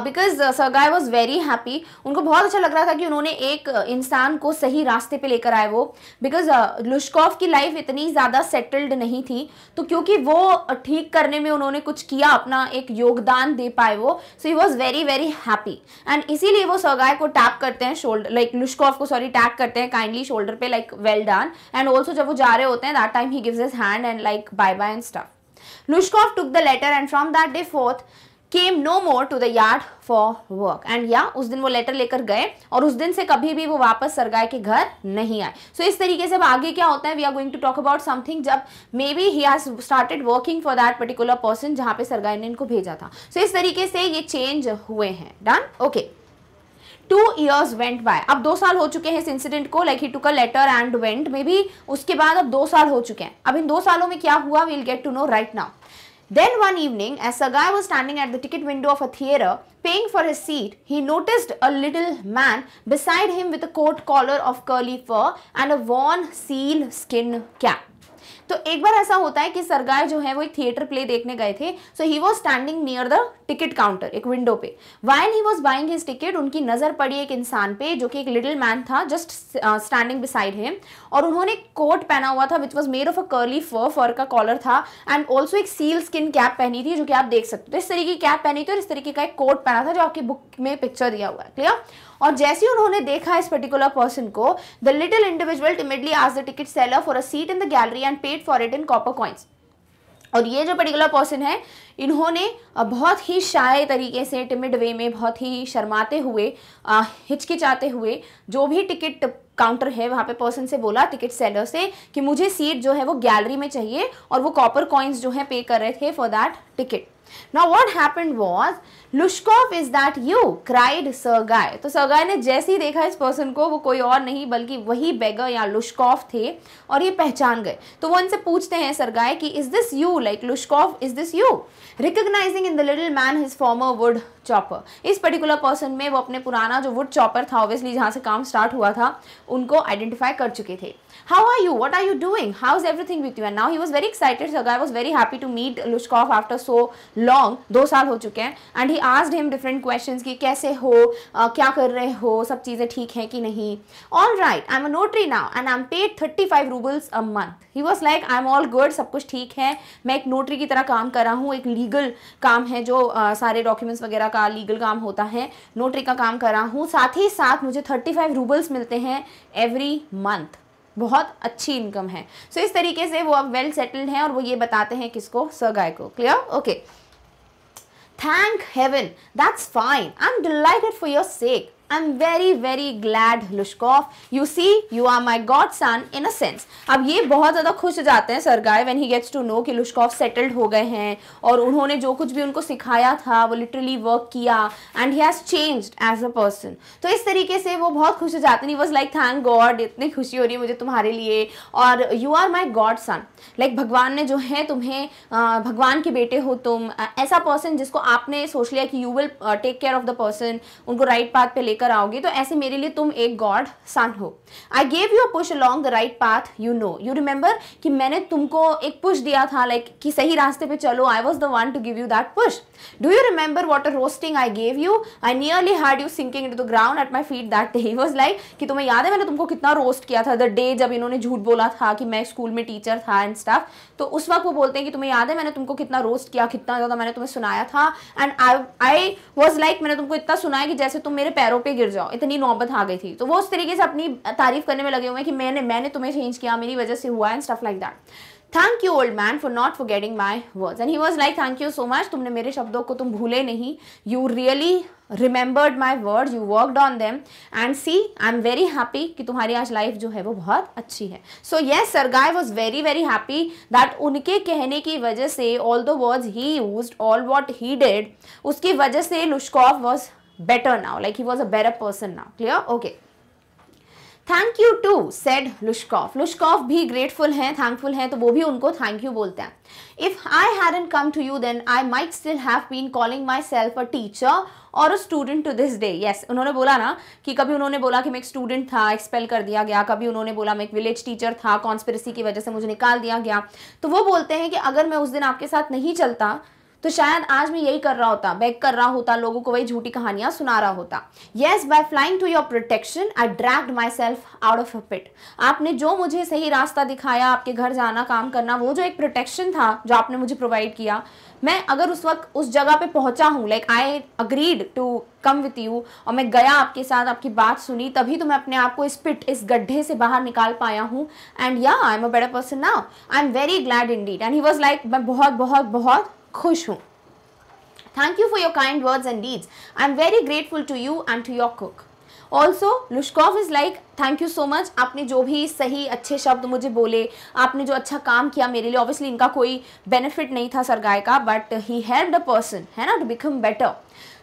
because सगाय was very happy उनको बहुत अच्छा लग रहा था कि उन्होंने एक uh, इंसान को सही रास्ते पे लेकर आए वो बिकॉज लुश्कॉफ uh, की लाइफ इतनी ज़्यादा सेटल्ड नहीं थी तो क्योंकि वो uh, ठीक करने में उन्होंने कुछ किया अपना एक योगदान दे पाए वो so he was very very happy and इसीलिए वो सगाय को टैप करते हैं शोल्डर लाइक लुश्कॉफ को सॉरी टैप करते हैं काइंडली शोल्डर पे like well done and also जब वो जा रहे होते हैं that time he gives his hand and like bye bye and stuff Lushkoff took the letter and from that day forth came no more to the yard for work and या उस दिन वो लेटर लेकर गए और उस दिन से कभी भी वो वापस सरगाय के घर नहीं आए सो so, इस तरीके से अब आगे क्या होता है we are going to talk about something जब maybe he has started working for that particular person जहां पे सरगाय ने इनको भेजा था सो so, इस तरीके से ये चेंज हुए हैं done okay okay. Two years went by अब दो साल हो चुके हैं इस इंसिडेंट को like he took a letter and went maybe उसके बाद अब दो साल हो चुके हैं अब इन दो सालों में क्या हुआ we'll get to know right now Then one evening, as Sagai was standing at the ticket window of a theatre, paying for his seat, he noticed a little man beside him with a coat collar of curly fur and a worn seal skin cap. तो एक बार ऐसा होता है कि सरगाय जो है वो एक थिएटर प्ले देखने गए थे so he was standing near the ticket counter एक विंडो पे while he was buying his ticket उनकी नजर पड़ी एक इंसान पे जो कि एक लिटिल मैन था जस्ट स्टैंडिंग बिसाइड हिम और उन्होंने कोट पहना हुआ था which was made of a curly fur fur का कॉलर था एंड ऑल्सो एक सील स्किन कैप पहनी थी जो कि आप देख सकते हो तो इस तरीके की कैप पहनी थी और इस तरीके का एक कोट पहना था जो आपकी बुक में पिक्चर दिया हुआ है क्लियर और जैसे ही उन्होंने देखा इस पर्टिकुलर पर्सन को द लिटिल इंडिविजुअल टिमिडली आज the ticket seller for a seat in the gallery and paid for it in copper coins और ये जो पर्टिकुलर पर्सन है इन्होंने बहुत ही शाये तरीके से टिमिड वे में बहुत ही शर्माते हुए हिचकिचाते हुए जो भी टिकट काउंटर है वहाँ पे पर्सन से बोला टिकट सेलर से कि मुझे सीट जो है वो गैलरी में चाहिए और वो कॉपर कॉइन्स जो है पे कर रहे थे for that ticket Now what happened was Lushkov is that you cried Guy. तो Guy ने जैसे ही देखा इस पर्सन को वो कोई और नहीं बल्कि वही बेगर या लुश्कॉफ थे और ये पहचान गए तो वो इनसे पूछते हैं सरगाय कि is this you like Lushkoff is this you recognizing in the little man his former wood chopper इस particular पर्सन में वो अपने पुराना जो वुड चॉपर था ऑब्वियसली जहाँ से काम स्टार्ट हुआ था उनको आइडेंटिफाई कर चुके थे how are you what are you doing how's everything with you and now he was very excited so i was very happy to meet lushkov after so long दो साल हो चुके हैं and he asked him different question कि कैसे हो uh, क्या कर रहे हो सब चीज़ें ठीक हैं कि नहीं all right I am a notary now and I am paid thirty five roubles a month he was like I am all good सब कुछ ठीक है मैं एक नोटरी की तरह काम कर रहा हूँ एक लीगल काम है जो uh, सारे डॉक्यूमेंट्स वगैरह का लीगल काम होता है नोटरी का काम कर रहा हूँ साथ ही साथ मुझे थर्टी फाइव रूबल्स मिलते हैं एवरी मंथ बहुत अच्छी इनकम है सो so, इस तरीके से वो अब वेल सेटल्ड हैं और वो ये बताते हैं किसको सगाय को clear okay thank heaven that's fine I am delighted for your sake am very very glad Lushkoff you see you are my godson in a sense अब ये बहुत ज़्यादा खुश हो जाते हैं Sergei when he gets to know कि Lushkoff settled हो गए हैं और उन्होंने जो कुछ भी उनको सिखाया था वो लिटरली वर्क किया and he has changed as a person तो इस तरीके से वो बहुत खुश हो जाते हैं वॉज लाइक थैंक गॉड इतनी खुशी हो रही है मुझे तुम्हारे लिए और you are my godson like भगवान ने जो है तुम्हें भगवान के बेटे हो तुम ऐसा पर्सन जिसको आपने सोच लिया कि you will take care of the person उनको राइट right पाथ पे लेकर लेकर आओगी तो ऐसे मेरे लिए तुम एक गॉड सन हो I gave you push along the right path you know you remember कि मैंने तुमको एक पुश दिया था लाइक like, कि सही रास्ते पे चलो I was the one to give you that push do you remember what a roasting I gave you I nearly had you sinking in the ground at my feet that day was like कि तुम्हें याद है मैंने तुमको कितना roast किया था the day जब इन्होंने झूठ बोला था कि मैं स्कूल में टीचर था एंड स्टाफ तो उस वक्त वो बोलते हैं कि तुम्हें याद है मैंने तुमको कितना रोस्ट किया कितना ज़्यादा मैंने तुम्हें सुनाया था and I I was like मैंने तुमको इतना सुनाया कि जैसे तुम मेरे पैरों पे पे गिर जाओ इतनी नौबत आ गई थी तो वो उस तरीके से अपनी तारीफ करने में लगे हुए हैं कि मैंने मैंने तुम्हें चेंज किया मेरी वजह से हुआ and stuff like that thank you old man for not forgetting my word and he was like thank you so much तुमने मेरे शब्दों को तुम भूले नहीं you really remembered my word you worked on them and see I am very happy कि तुम्हारी आज लाइफ जो है वो बहुत अच्छी है so yes Sergei was very very happy that उनके कहने की वजह से all the words he used all what he did उसकी वजह से Lushkoff was better now like he was a better person now clear okay thank you too said Lushkoff Lushkoff भी grateful हैं थैंकफुल हैं तो वो भी उनको थैंक यू बोलते हैं if I hadn't come to you then I might still have been calling myself a teacher और a student to this day yes उन्होंने बोला ना कि कभी उन्होंने बोला कि मैं एक स्टूडेंट था एक्सपेल कर दिया गया कभी उन्होंने बोला मैं एक विलेज टीचर था कॉन्स्परेसी की वजह से मुझे निकाल दिया गया तो वो बोलते हैं कि अगर मैं उस दिन आपके साथ नहीं चलता तो शायद आज मैं यही कर रहा होता बैक कर रहा होता लोगों को वही झूठी कहानियां सुना रहा होता yes by flying to your protection I dragged myself out of a pit आपने जो मुझे सही रास्ता दिखाया आपके घर जाना काम करना वो जो एक प्रोटेक्शन था जो आपने मुझे प्रोवाइड किया मैं अगर उस वक्त उस जगह पे पहुंचा हूँ like I agreed to come with you और मैं गया आपके साथ आपकी बात सुनी तभी तो मैं अपने आप को इस पिट इस गड्ढे से बाहर निकाल पाया हूँ एंड या I am a better person now I am very glad indeed and he was like मैं बहुत बहुत बहुत खुश हूँ thank you for your kind words and deeds I am very grateful to you and to your cook also Lushkoff is like thank you so much आपने जो भी सही अच्छे शब्द मुझे बोले आपने जो अच्छा काम किया मेरे लिए ऑब्वियसली इनका कोई बेनिफिट नहीं था सरगाय का but he help the person है ना टू बिकम बेटर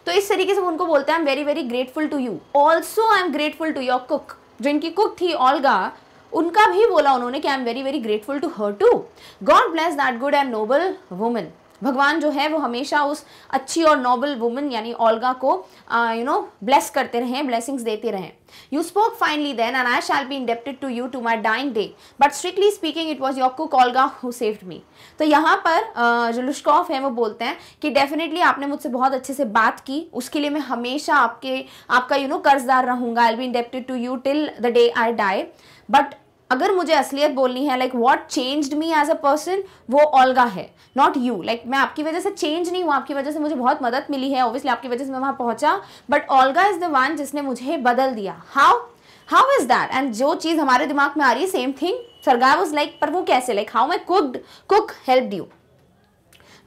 तो इस तरीके से उनको बोलते हैं I am very very grateful to you also I am grateful to your cook जिनकी कुक थी ऑलगा उनका भी बोला उन्होंने कि I am very very grateful to her too God bless that good and noble women भगवान जो है वो हमेशा उस अच्छी और नॉबल वुमन यानी ओल्गा को यू नो ब्लेस करते रहे ब्लेसिंग्स देते रहे you spoke finally then and I shall be indebted to you to my dying day but strictly speaking it was your cook Olga who saved me तो यहाँ पर जो लुश्कॉफ है वो बोलते हैं कि डेफिनेटली आपने मुझसे बहुत अच्छे से बात की उसके लिए मैं हमेशा आपके आपका यू नो कर्जदार रहूंगा I be indebted to you till the day I die but अगर मुझे असलियत बोलनी है like what changed me as a person वो ऑलगा है नॉट यू लाइक मैं आपकी वजह से चेंज नहीं हूँ आपकी वजह से मुझे बहुत मदद मिली है ऑब्वियसली आपकी वजह से मैं वहाँ पहुँचा but Olga is the one जिसने मुझे बदल दिया how how is that and जो चीज़ हमारे दिमाग में आ रही है same thing Sergei was like पर वो कैसे like how my could cook help you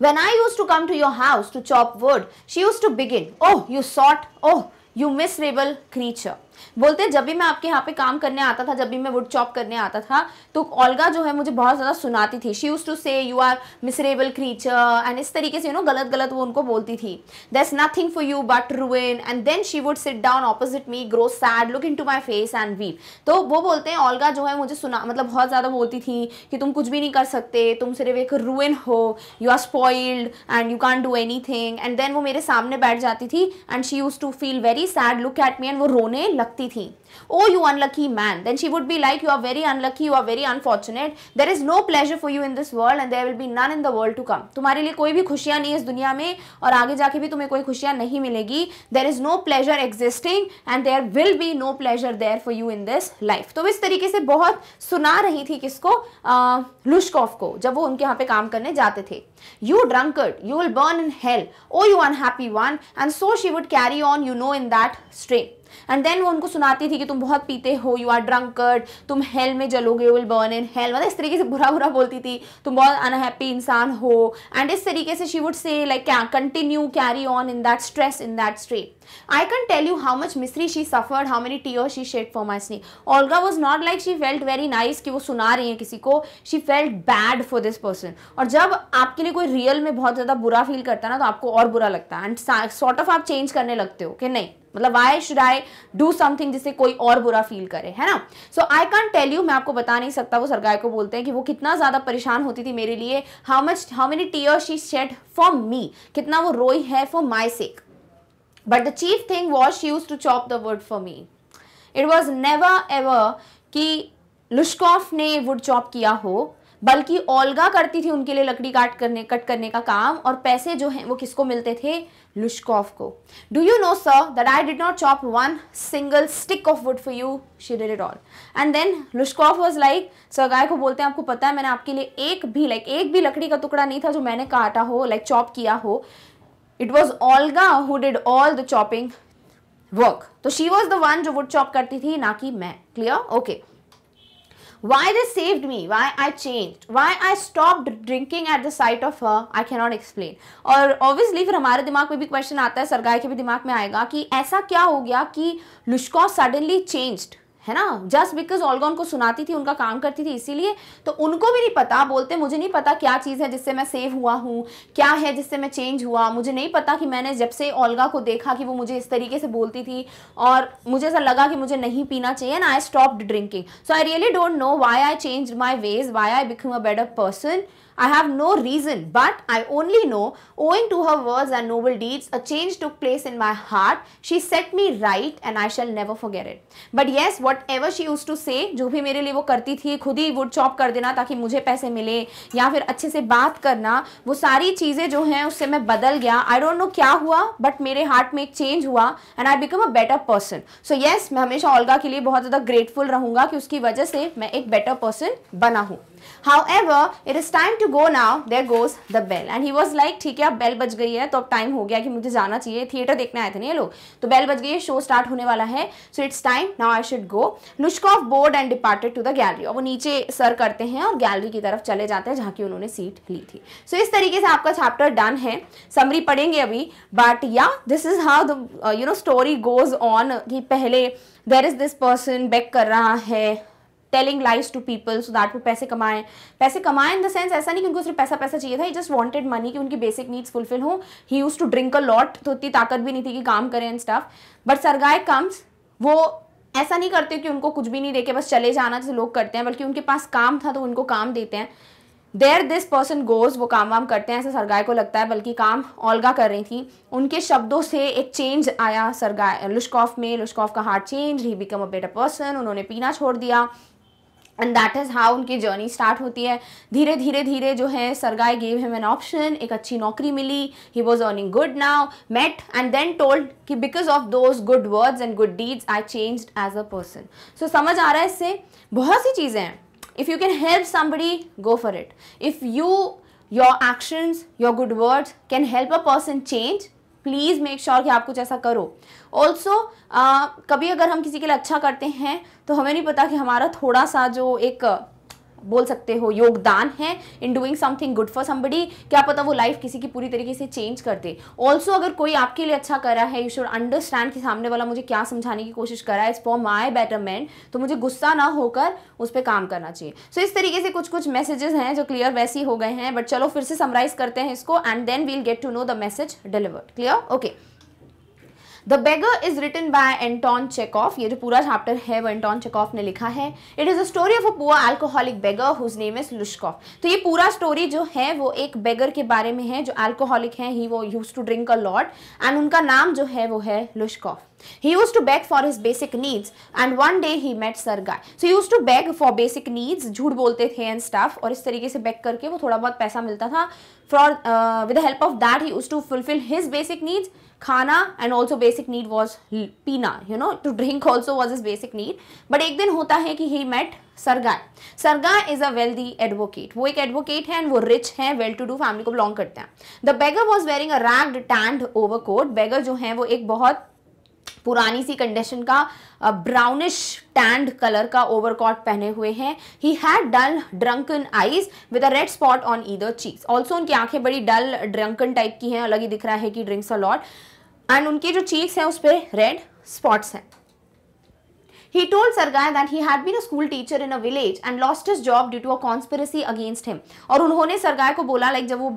when I used to come to your house to chop word used to begin oh you sot oh you you miserable creature बोलते हैं जब भी मैं आपके यहाँ पे काम करने आता था जब भी मैं वुड चॉप करने आता था तो ओल्गा जो है मुझे बहुत ज़्यादा सुनाती थी she use to say you are miserable creature and इस तरीके से यू नो गलत गलत वो उनको बोलती थी there is nothing for you but ruin and then she would sit down opposite me grow sad look into my face and weep तो वो बोलते हैं ओल्गा जो है मुझे सुना मतलब बहुत ज़्यादा बोलती थी कि तुम कुछ भी नहीं कर सकते तुम सिर्फ एक रुइन हो you are spoiled and you can't do anything and then वो मेरे सामने बैठ जाती थी and she used to feel very sad look at me and वो रोने लगती करती थी oh you unlucky man then she would be like you are very unlucky you are very unfortunate there is no pleasure for you in this world and there will be none in the world to come तुम्हारे लिए कोई भी खुशियां नहीं इस दुनिया में और आगे जाके भी तुम्हें कोई खुशियां नहीं मिलेगी there is no pleasure existing and there will be no pleasure there for you in this life तो इस तरीके से बहुत सुना रही थी किसको लुशकॉफ को जब वो उनके यहाँ पे काम करने जाते थे you drunkard you will burn in hell oh you unhappy one and so she would carry on you know in that strait and then वो उनको सुनाती थी कि तुम बहुत पीते हो यू आर ड्रंकर्ड तुम हेल में जलोगे विल बर्न इन हेल मतलब इस तरीके से बुरा बुरा बोलती थी तुम बहुत अनहैप्पी इंसान हो एंड इस तरीके से शी वुड से लाइक क्या continue carry on in that stress in that strait I can tell you how much misery she suffered how many tear she shed for my स्नी Olga was not like she felt very nice कि वो सुना रही है किसी को she felt bad for this person और जब आपके लिए कोई रियल में बहुत ज़्यादा बुरा फील करता है ना तो आपको और बुरा लगता है एंड सॉर्ट ऑफ आप चेंज करने लगते हो कि नहीं मतलब why should I do something जिससे कोई और बुरा फील करे है ना so I can't tell you मैं आपको बता नहीं सकता वो सरगाय को बोलते हैं कि वो कितना ज़्यादा परेशान होती थी मेरे लिए how much how many tear she shed for me कितना वो रोई है for my sake but the chief thing was she use to chop the wood for me it was never ever कि लुश्कॉफ ने वुड चॉप किया हो बल्कि Olga करती थी उनके लिए लकड़ी काट करने कट करने का काम और पैसे जो हैं वो किसको मिलते थे लुश्कॉफ को do you know sir that I did not chop one single stick of wood for you she did it all and then Lushkov was like guy को बोलते हैं आपको पता है मैंने आपके लिए एक भी लाइक like, एक भी लकड़ी का टुकड़ा नहीं था जो मैंने काटा हो लाइक like, चॉप किया हो it was Olga who did all the chopping work तो शी वॉज द वन जो वुड चॉप करती थी ना कि मैं clear okay okay. Why they saved me, why I changed, why I stopped drinking at the sight of her, I cannot explain. or obviously fir hamare dimag mein bhi question aata hai Sergei ke bhi dimag mein aayega ki aisa kya ho gaya ki Lushkov suddenly changed है ना just because ऑलगॉन को सुनाती थी उनका काम करती थी इसीलिए तो उनको भी नहीं पता बोलते मुझे नहीं पता क्या चीज़ है जिससे मैं सेव हुआ हूँ क्या है जिससे मैं चेंज हुआ मुझे नहीं पता कि मैंने जब से ओल्गा को देखा कि वो मुझे इस तरीके से बोलती थी और मुझे ऐसा लगा कि मुझे नहीं पीना चाहिए ना I stop drinking so I really don't know why I change my ways why I become a better person I have no reason, but I only know, owing to her words and noble deeds, a change took place in my heart. She set me right and I shall never forget it. But yes, whatever she used to say, जो भी मेरे लिए वो करती थी खुद he would chop कर देना ताकि मुझे पैसे मिले या फिर अच्छे से बात करना वो सारी चीज़ें जो हैं उससे मैं बदल गया आई डोंट नो क्या हुआ बट मेरे हार्ट में एक चेंज हुआ and I become a better person so yes मैं हमेशा ओल्गा के लिए बहुत ज़्यादा ग्रेटफुल रहूँगा कि उसकी वजह से मैं एक बेटर पर्सन बना हूँ However, it is time to go now. There goes the bell. And he was like, ठीक है अब बेल बज गई है तो अब टाइम हो गया कि मुझे जाना चाहिए थिएटर देखने आए थे ना ये लोग तो बेल बज गई है शो स्टार्ट होने वाला है so it's time now I should go off board and departed to the gallery और वो नीचे सर करते हैं और गैलरी की तरफ चले जाते हैं जहाँ की उन्होंने सीट ली थी सो so, इस तरीके से आपका चैप्टर डन है समरी पढ़ेंगे अभी बट या this is how the you know story goes on कि पहले there is this person back कर रहा है telling lies to people so that वो पैसे कमाएं पैसे कमाएं इन द सेंस ऐसा नहीं कि उनको सिर्फ पैसा पैसा चाहिए था ही जस्ट वॉन्टेड मनी कि उनकी बेसिक नीड्स फुलफिल हो he used to drink a lot तो उतनी ताकत भी नहीं थी कि काम करें and stuff but Sergei comes वो ऐसा नहीं करते कि उनको कुछ भी नहीं देके बस चले जाना जैसे लोग करते हैं बल्कि उनके पास काम था तो उनको काम देते हैं देयर दिस पर्सन गोज वो काम वाम करते हैं ऐसा सरगाय को लगता है बल्कि काम ओल्गा कर रही थी उनके शब्दों से एक चेंज आया सरगाय लुश्कॉफ में लुश्कॉफ का heart change he become a better person उन्होंने पीना छोड़ दिया एंड दैट इज़ हाउ उनकी जर्नी स्टार्ट होती है धीरे धीरे धीरे जो है Sergei gave him an option एक अच्छी नौकरी मिली he was earning good now met and then told कि because of those good words and good deeds I change as a person so समझ आ रहा है इससे बहुत सी चीज़ें हैं if you can help somebody go for it if you your actions your good words can help a person change please make sure कि आप कुछ ऐसा करो ऑल्सो uh, कभी अगर हम किसी के लिए अच्छा करते हैं तो हमें नहीं पता कि हमारा थोड़ा सा जो एक बोल सकते हो योगदान है in doing something good for somebody क्या पता वो लाइफ किसी की पूरी तरीके से चेंज कर दे ऑल्सो अगर कोई आपके लिए अच्छा कर रहा है यू शुड अंडरस्टैंड कि सामने वाला मुझे क्या समझाने की कोशिश कर रहा है इज फॉर माई बेटरमेंट तो मुझे गुस्सा ना होकर उस पर काम करना चाहिए सो so, इस तरीके से कुछ कुछ मैसेजेस हैं जो क्लियर वैसे ही हो गए हैं बट चलो फिर से समराइज करते हैं इसको and then we'll get to know the message delivered clear okay the beggar is written by Anton Chekhov ये जो पूरा चैप्टर है वो एंटॉन चेकॉफ ने लिखा है it is a story of a poor alcoholic beggar whose name is Lushkov तो ये पूरा स्टोरी जो है वो एक बेगर के बारे में है जो अल्कोहलिक है ही वो used to drink a lot and उनका नाम जो है वो है लुशकॉफ He used to beg for his basic needs and one day he met Sir Guy. So he used to beg for basic needs, झूठ बोलते थे and stuff और इस तरीके से beg करके वो थोड़ा बहुत पैसा मिलता था For uh, with the help of that, he used to fulfill his basic needs खाना and also basic need was पीना you know to drink also was his basic need but एक दिन होता है कि he met Sergei Sergei is a wealthy advocate वो एक advocate है एंड वो रिच है वेल टू डू फैमिली को बिलोंग करते हैं the beggar was wearing a ragged tanned overcoat beggar जो है वो एक बहुत पुरानी सी कंडीशन का ब्राउनिश टैंड कलर का ओवरकॉट पहने हुए हैं he had dull drunken eyes with a red spot on either cheek also उनकी आंखें बड़ी डल ड्रंकन टाइप की हैं अलग ही दिख रहा है कि ड्रिंक्स अ लॉट एंड उनके जो चीक्स हैं उस पर रेड स्पॉट्स हैं He told Sargai that he had been a school teacher in a village and lost his job due to a conspiracy against him. और उन्होंने सरगाय को बोला लाइक जब वो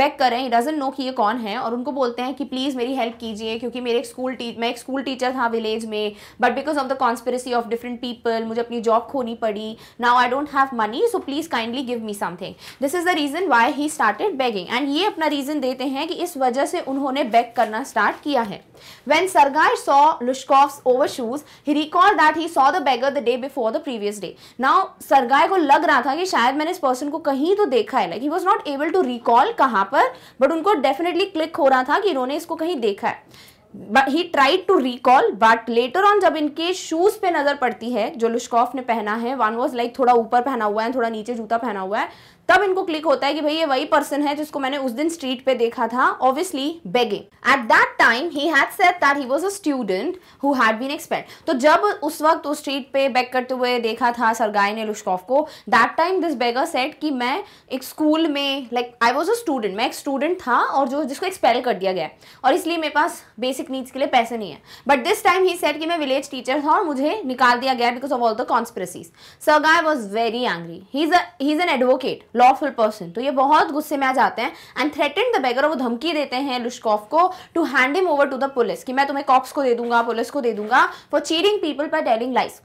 बैक कर रहे हैं doesn't know कि ये कौन है और उनको बोलते हैं कि प्लीज़ मेरी हेल्प कीजिए क्योंकि मेरे एक teacher मैं एक school टीचर था विलेज में but because of the conspiracy of different people मुझे अपनी जॉब खोनी पड़ी now I don't have money so please kindly give me something. This is the reason why he started begging and ये अपना reason देते हैं कि इस वजह से उन्होंने बैग करना स्टार्ट किया है when Sergei saw Lushkov's overshoes he recalled that he saw the beggar the day before the previous day now Sergei को लग रहा था कि शायद मैंने इस पर्सन को कहीं तो देखा है like he was not able to recall कहाँ पर बट उनको डेफिनेटली क्लिक हो रहा था कि इन्होंने इसको कहीं देखा है but he tried to recall but later on जब इनके शूज़ पे नज़र पड़ती है जो लुश्कॉफ ने पहना है वन वॉज लाइक थोड़ा ऊपर पहना हुआ है थोड़ा नीचे जूता पहना हुआ है तब इनको क्लिक होता है कि भाई ये वही पर्सन है जिसको मैंने उस दिन स्ट्रीट पे देखा था obviously begging at that time he had said that he was a student who had been expect तो जब उस वक्त उस स्ट्रीट पे बैग करते हुए देखा था सरगाय ने लुश्कॉफ को that time this beggar set कि मैं एक स्कूल में like I was a student मैं एक स्टूडेंट था और जो जिसको एक्सपेल कर दिया गया और इसलिए मेरे पास बेसिक नीड्स के लिए पैसे नहीं है but this time he said कि मैं विलेज टीचर था और मुझे निकाल दिया गया because of all the conspiracies Sergei was very angry he is an advocate lawful person तो ये बहुत गुस्से में आ जाते हैं एंड थ्रेटन द बेगर वो धमकी देते हैं लुश्कॉफ को to hand him over to the police कि मैं तुम्हें कॉप्स को दे दूंगा पुलिस को दे दूंगा फॉर चीटिंग पीपल पर टेलिंग लाइफ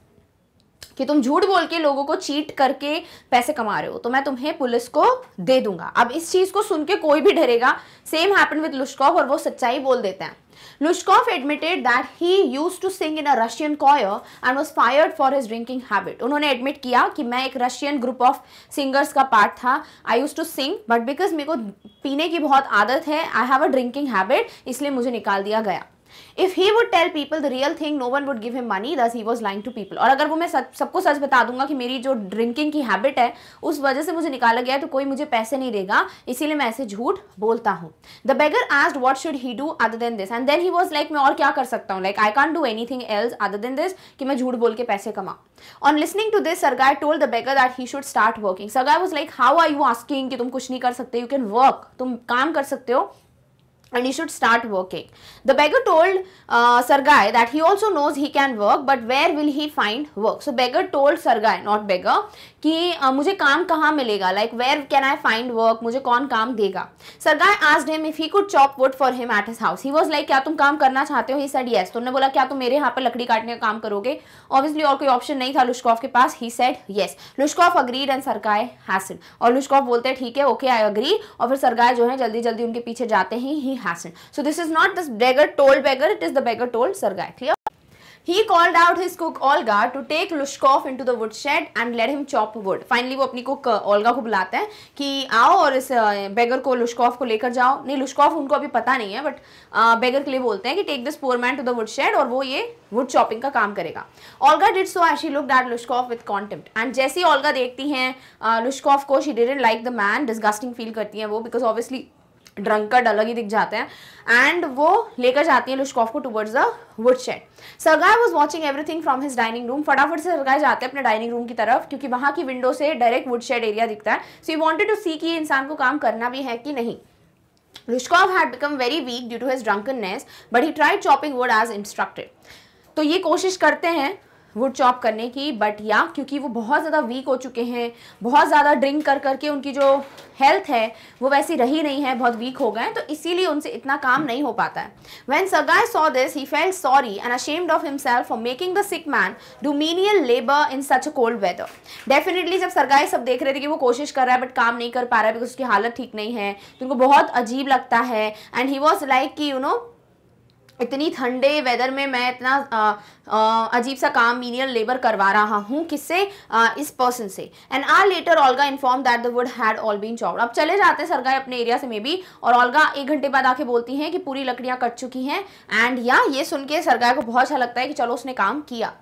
कि तुम झूठ बोल के लोगों को चीट करके पैसे कमा रहे हो तो मैं तुम्हें पुलिस को दे दूंगा अब इस चीज़ को सुन के कोई भी डरेगा सेम हैपन विद लुश्कॉफ और वो सच्चाई बोल देते हैं Lushkov admitted that he used to sing in a Russian choir and was fired for his drinking habit. उन्होंने admit किया कि मैं एक Russian group of singers का part था I used to sing but because मेरे को पीने की बहुत आदत है I have a drinking habit इसलिए मुझे निकाल दिया गया if he would tell people the real thing no one would give him money thus he was lying to people और अगर वो मैं सबको सच बता दूंगा कि मेरी जो ड्रिंकिंग की हैबिट है उस वजह से मुझे निकाला गया तो कोई मुझे पैसे नहीं देगा इसीलिए मैं ऐसे झूठ बोलता हूँ द बेगर एज what should he do other than this and then he was like मैं और क्या कर सकता हूँ like I can't do anything else other than this कि मैं झूठ बोल के पैसे कमाऊँ on listening to this Sergei told the beggar that he should start working Sergei was like how are you asking कि तुम कुछ नहीं कर सकते यू कैन वर्क तुम काम कर सकते हो and he should start working. The beggar told uh, Sergei that he also knows he can work but where will he find work. So beggar told Sergei not beggar ki uh, mujhe kaam kahan milega like where can I find work मुझे कौन काम देगा. Sergei asked him if he could chop wood for him at his house. He was like kya tum kaam karna chahte ho he said yes. तो उन्होंने बोला क्या तुम मेरे यहाँ पर लकड़ी काटने का काम करोगे Obviously aur koi option nahi tha lushkov ke paas he said yes. lushkov agreed and Sergei hastened. और लुश्कॉफ बोलते हैं ठीक है ओके आई अग्री और फिर सरगाय jo hai jaldi jaldi unke piche jaate hain he hasn't. So this is not this beggar told beggar, it is the beggar told Sergei. Clear? He called out his cook Olga to take Lushkov into the woodshed and let him chop wood. Finally वो अपनी cook Olga uh, को बुलाता है कि आओ और इस बेगर uh, को लुश्कॉफ को लेकर जाओ नहीं लुश्कॉफ उनको अभी पता नहीं है बट बेगर uh, के लिए बोलते हैं कि take this poor man to the woodshed और वो ये वुड चॉपिंग का काम करेगा Olga did so she look at Lushkov with contempt and जैसे ही ओल्गा देखती हैं लुश्कॉफ को she didn't like the man disgusting feel करती हैं वो बिकॉज ऑब्वियसली ड्रंकर्ड अलग ही दिख जाते हैं एंड वो लेकर जाती है लुश्कॉफ को towards the wood shed Sergei was watching everything from his dining room फटाफट से सरगाय जाते हैं अपने डाइनिंग रूम की तरफ क्योंकि वहां की विंडो से डायरेक्ट वुड शेड एरिया दिखता है so you wanted to see कि इंसान को काम करना भी है कि नहीं Rushkov had become very weak due to his drunkenness, but he try chopping wood as instructed तो ये कोशिश करते हैं वुड चॉप करने की बट या क्योंकि वो बहुत ज़्यादा वीक हो चुके हैं बहुत ज़्यादा ड्रिंक कर करके उनकी जो हेल्थ है वो वैसी रही नहीं है बहुत वीक हो गए हैं तो इसीलिए उनसे इतना काम नहीं हो पाता है वैन सगाई saw this he felt sorry and ashamed of himself for making the sick man do menial labour in such a cold weather definitely जब सरगाई सब देख रहे थे कि वो कोशिश कर रहा है बट काम नहीं कर पा रहा है बिकॉज उसकी हालत ठीक नहीं है तो उनको बहुत अजीब लगता है एंड ही वॉज लाइक कि यू नो इतनी ठंडे वेदर में मैं इतना अजीब सा काम मीनियल लेबर करवा रहा हूँ किससे इस पर्सन से and are later Olga inform that the wood had all been chopped अब चले जाते हैं सरगाई अपने एरिया से मे बी और ऑलगा एक घंटे बाद आके बोलती हैं कि पूरी लकड़ियाँ कट चुकी हैं एंड या ये सुन के सरगाई को बहुत अच्छा लगता है कि चलो उसने काम किया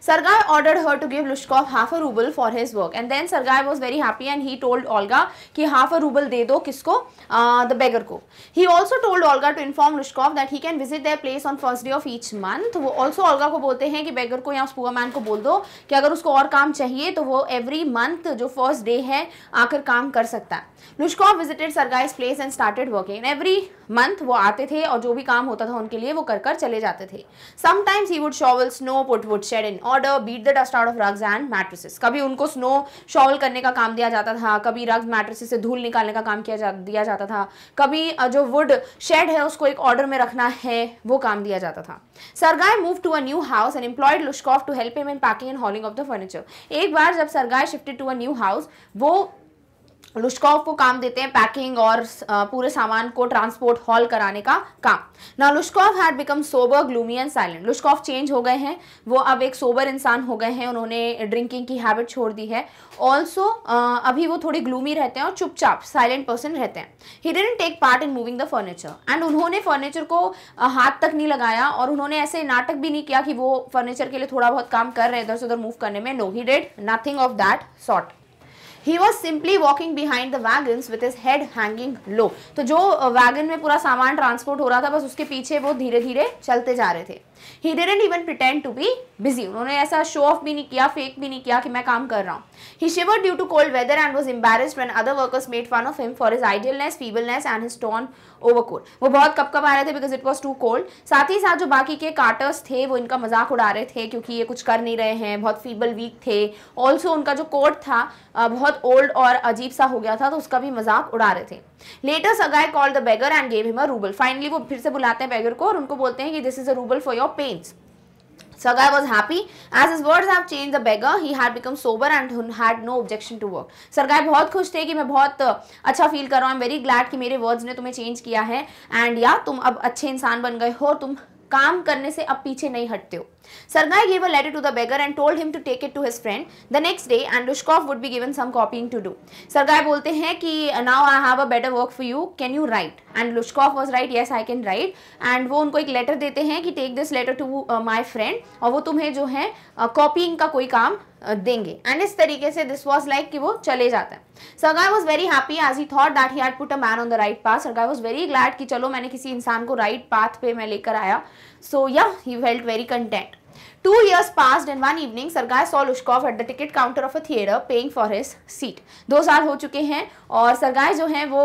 Sergei ordered her to give Lushkov half a ruble for his work and then Sergei was very happy and he told Olga कि half a ruble de do kisko uh, the beggar ko. He also told Olga to inform Lushkov that he can visit their place on first day of each month वो also Olga को बोलते हैं कि beggar को या उस poor man को बोल दो कि अगर उसको और काम चाहिए तो वो every month जो first day है आकर काम कर सकता है Lushkov visited Sergei's place and started working And every month वो आते थे और जो भी काम होता था उनके लिए वो कर कर चले जाते थे Sometimes he would shovel snow put wood shed in order beat the dust out of rugs and mattresses कभी उनको स्नो शॉवल करने का काम दिया जाता था कभी रग्स मैट्रेसेस से धूल निकालने का काम किया जा दिया जाता था कभी जो वुड शेड है उसको एक ऑर्डर में रखना है वो काम दिया जाता था Sergei move to a new house and employed Lushkov to help him in packing and hauling off the furniture एक बार जब Sergei shifted to a new house वो लुश्कॉफ को काम देते हैं पैकिंग और पूरे सामान को ट्रांसपोर्ट हॉल कराने का काम ना Lushkov had become sober gloomy and silent Lushkov change हो गए हैं वो अब एक सोबर इंसान हो गए हैं उन्होंने ड्रिंकिंग की हैबिट छोड़ दी है ऑल्सो अभी वो थोड़ी ग्लूमी रहते हैं और चुपचाप साइलेंट पर्सन रहते हैं he didn't take part in moving the furniture and उन्होंने फर्नीचर को हाथ तक नहीं लगाया और उन्होंने ऐसे नाटक भी नहीं किया कि वो फर्नीचर के लिए थोड़ा बहुत काम कर रहे हैं इधर से उधर मूव करने में no he did nothing of that sort he was simply walking behind the wagon with his head hanging low तो जो वैगन में पूरा सामान ट्रांसपोर्ट हो रहा था बस उसके पीछे वो धीरे धीरे चलते जा रहे थे he didn't even pretend to be busy उन्होंने ऐसा शो ऑफ भी नहीं किया फेक भी नहीं किया कि मैं काम कर रहा हूँ he shiver due to cold weather and was embarrassed when other workers made fun of him for his idleness feebleness and his torn over cold वो बहुत कप कप आ रहे थे because it was too cold साथ ही साथ जो बाकी के कार्टर्स थे वो इनका मजाक उड़ा रहे थे क्योंकि ये कुछ कर नहीं रहे हैं बहुत फीबल वीक थे ऑल्सो उनका जो कोट था बहुत ओल्ड और अजीब सा हो गया था तो उसका भी मजाक उड़ा रहे थे लेटर सगाई call the beggar and gave him a rouble finally वो फिर से बुलाते हैं बेगर को और उनको बोलते हैं कि this is a rouble for your pains Sagai was happy as his words have changed the beggar. He had become sober and had no objection to work. Sagai बहुत खुश थे कि मैं बहुत uh, अच्छा फील कर रहा हूँ वेरी ग्लैड कि मेरे वर्ड्स ने तुम्हें चेंज किया है एंड या तुम अब अच्छे इंसान बन गए हो tum kaam karne se ab पीछे nahi hatte ho Sargai gave a letter to the beggar and told him to take it to his friend. The next day, Andrushkov would be given some copying to do. Sargai बोलते हैं कि now I have a better work for you. Can you write? And Lushkov was right. Yes, I can write. And वो उनको एक letter देते हैं कि take this letter to uh, my friend. और वो तुम्हें जो है कॉपिंग uh, का कोई काम देंगे एंड इस तरीके से दिस वाज लाइक कि वो चले जाता है Sergei was very happy as he thought that he had put a man on the right path Sergei was very glad कि चलो मैंने किसी इंसान को राइट right पाथ पे मैं लेकर आया So yeah, he felt very content. Two years passed and one evening Sergei saw Lushkov at the ticket counter of a theater paying for his seat. do saal ho chuke hain aur Sergei jo hain wo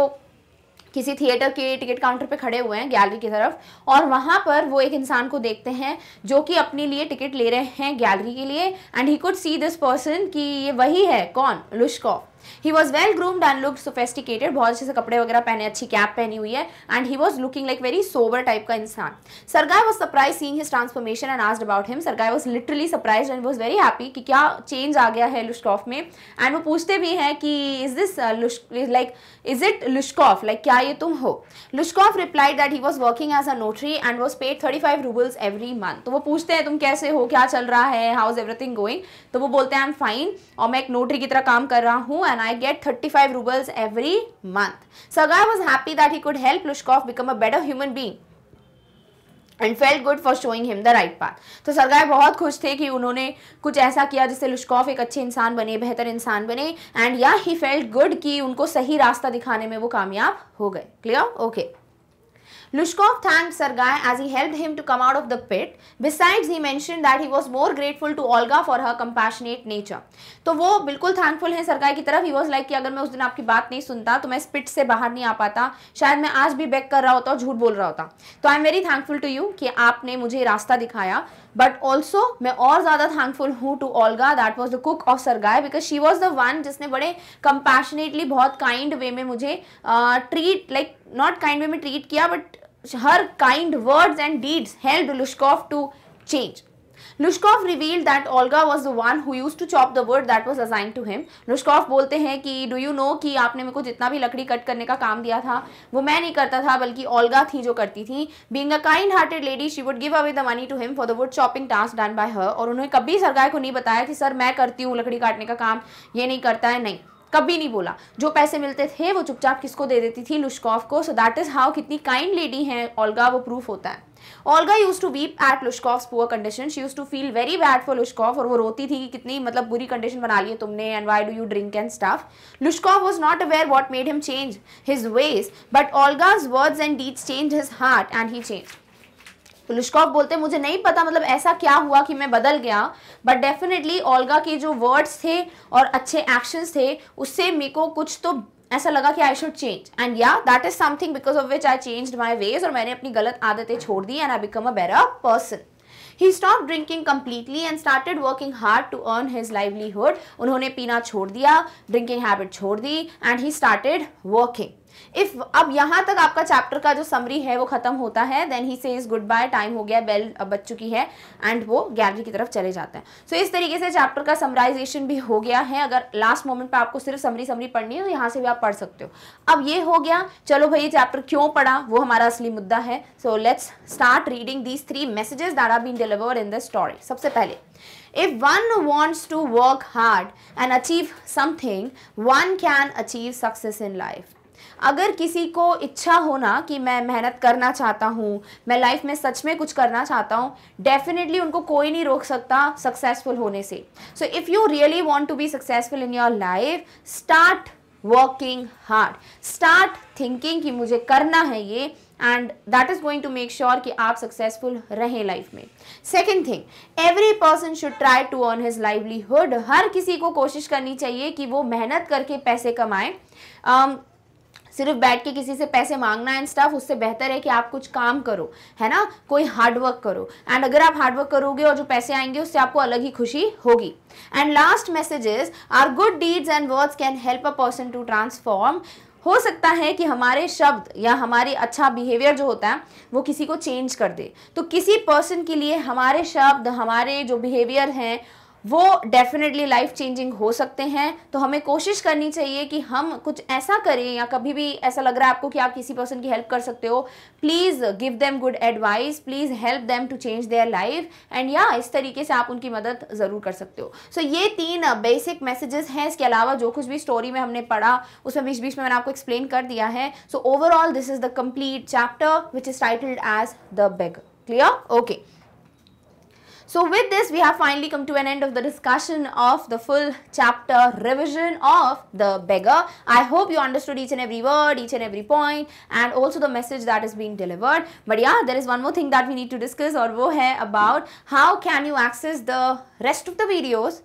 किसी theatre के ticket counter पे खड़े हुए हैं gallery की तरफ और वहाँ पर वो एक इंसान को देखते हैं जो कि अपने लिए टिकट ले रहे हैं गैलरी के लिए and he could see this person कि ये वही है कौन Lushkov he was well groomed and look sophisticated बहुत अच्छे से कपड़े वगैरह पहने अच्छी कैप पहनी हुई है and he was looking like very sober type का इंसान Sergei was surprise seen his transformation and asked about him Sergei was literally surprise and was very happy कि क्या चेंज आ गया है लुश्कॉफ में एंड वो पूछते भी हैं कि is this like is it Lushkov like क्या ये तुम हो Lushkov replied that he was working as a notary and was paid thirty five roubles every month तो वो पूछते हैं तुम कैसे हो क्या चल रहा है हाउ इज एवरीथिंग गोइंग तो वो बोलते हैं आई एम फाइन और मैं एक नोटरी की तरह काम कर रहा हूँ and I get 35 rubles every month. Sagai was happy that he could help Plushkov become a better human being. And felt good for showing him the right path तो सरगाय बहुत खुश थे कि उन्होंने कुछ ऐसा किया जिससे लुश्कॉफ एक अच्छे इंसान बने बेहतर इंसान बने एंड या ही फेल्ट गुड कि उनको सही रास्ता दिखाने में वो कामयाब हो गए clear okay okay. Lushkov thanked Sergei as he helped him to come out of the pit. Besides, he mentioned that he was more grateful to Olga for her compassionate nature. तो वो बिल्कुल थैंकफुल है सरगाई की तरफ ही was like कि अगर मैं उस दिन आपकी बात नहीं सुनता तो मैं स्पिट से बाहर नहीं आ पाता शायद मैं आज भी बैक कर रहा होता और झूठ बोल रहा होता तो I am very thankful to you कि आपने मुझे रास्ता दिखाया बट ऑल्सो मैं और ज़्यादा थैंकफुल हूँ to Olga that was the cook of Sergei because she was the one जिसने बड़े कंपैशनेटली बहुत काइंड वे में मुझे treat like not kind way में ट्रीट किया but her kind words and deeds helped Lushkov to change. Lushkov revealed that Olga was the one who use to chop the word that was assign to him Lushkov बोलते हैं कि do you no कि आपने मेरे को जितना भी लकड़ी कट करने का काम दिया था वो मैं नहीं करता था बल्कि ओल्गा थी जो करती थी being a kind hearted lady she would give away the money to him for the wood chopping task done by her और उन्होंने कभी सरकार को नहीं बताया कि सर मैं करती हूँ लकड़ी काटने का काम ये नहीं करता है नहीं कभी नहीं बोला जो पैसे मिलते थे वो चुपचाप किसको दे देती थी लुश्कॉफ को सो दैट इज हाउ कितनी काइंड लेडी है ओल्गा वो प्रूफ होता है Olga use to weep at Lushkov poor condition she use to feel very bad for Lushkov और वो रोती थी कि कितनी मतलब बुरी कंडीशन बना ली है तुमने and why do you drink and stuff Lushkov was not aware what made him change his ways but Olga's words and deeds change his heart and he change Lushkov बोलते मुझे नहीं पता मतलब ऐसा क्या हुआ कि मैं बदल गया बट डेफिनेटली ओल्गा के जो वर्ड्स थे और अच्छे एक्शंस थे उससे मे को कुछ तो ऐसा लगा कि I should change and yeah that is something because of which I change my ways और मैंने अपनी गलत आदतें छोड़ दी and I become a better person he stop drinking completely and started working hard to earn his livelihood उन्होंने पीना छोड़ दिया ड्रिंकिंग हैबिट छोड़ दी and he started working if अब यहाँ तक आपका चैप्टर का जो समरी है वो खत्म होता है देन ही से इज गुड बाय टाइम हो गया बेल बच चुकी है एंड वो गैलरी की तरफ चले जाते हैं सो so, इस तरीके से चैप्टर का समराइजेशन भी हो गया है अगर लास्ट मोमेंट पे आपको सिर्फ समरी समरी पढ़नी है तो यहाँ से भी आप पढ़ सकते हो अब ये हो गया चलो भाई ये चैप्टर क्यों पढ़ा वो हमारा असली मुद्दा है so let's start reading these three messages that are been deliver in the story सबसे पहले If one wants to work hard and achieve something, one can achieve success in life. अगर किसी को इच्छा हो ना कि मैं मेहनत करना चाहता हूँ मैं लाइफ में सच में कुछ करना चाहता हूँ डेफिनेटली उनको कोई नहीं रोक सकता सक्सेसफुल होने से so if you really want to be successful in your life start working hard start thinking कि मुझे करना है ये and that is going to make sure कि आप सक्सेसफुल रहें लाइफ में second thing every person should try to earn his livelihood हर किसी को कोशिश करनी चाहिए कि वो मेहनत करके पैसे कमाएं um, सिर्फ बैठ के किसी से पैसे मांगना एंड स्टाफ उससे बेहतर है कि आप कुछ काम करो है ना कोई हार्डवर्क करो एंड अगर आप हार्डवर्क करोगे और जो पैसे आएंगे उससे आपको अलग ही खुशी होगी and last messages are good deeds and words can help a person to transform हो सकता है कि हमारे शब्द या हमारे अच्छा बिहेवियर जो होता है वो किसी को चेंज कर दे तो किसी पर्सन के लिए हमारे शब्द हमारे जो बिहेवियर हैं वो डेफिनेटली लाइफ चेंजिंग हो सकते हैं तो हमें कोशिश करनी चाहिए कि हम कुछ ऐसा करें या कभी भी ऐसा लग रहा है आपको कि आप किसी पर्सन की हेल्प कर सकते हो please give them good advice please help them to change their life and yeah इस तरीके से आप उनकी मदद ज़रूर कर सकते हो सो so, ये तीन बेसिक मैसेजेस हैं इसके अलावा जो कुछ भी स्टोरी में हमने पढ़ा उसमें बीच बीच में मैंने आपको एक्सप्लेन कर दिया है so overall this is the complete chapter which is titled as the beggar clear okay So with this we have finally come to an end of the discussion of the full chapter revision of the beggar. I hope you understood each and every word, each and every point and also the message that is being delivered. But yeah there is one more thing that we need to discuss or wo hai about how can you access the rest of the videos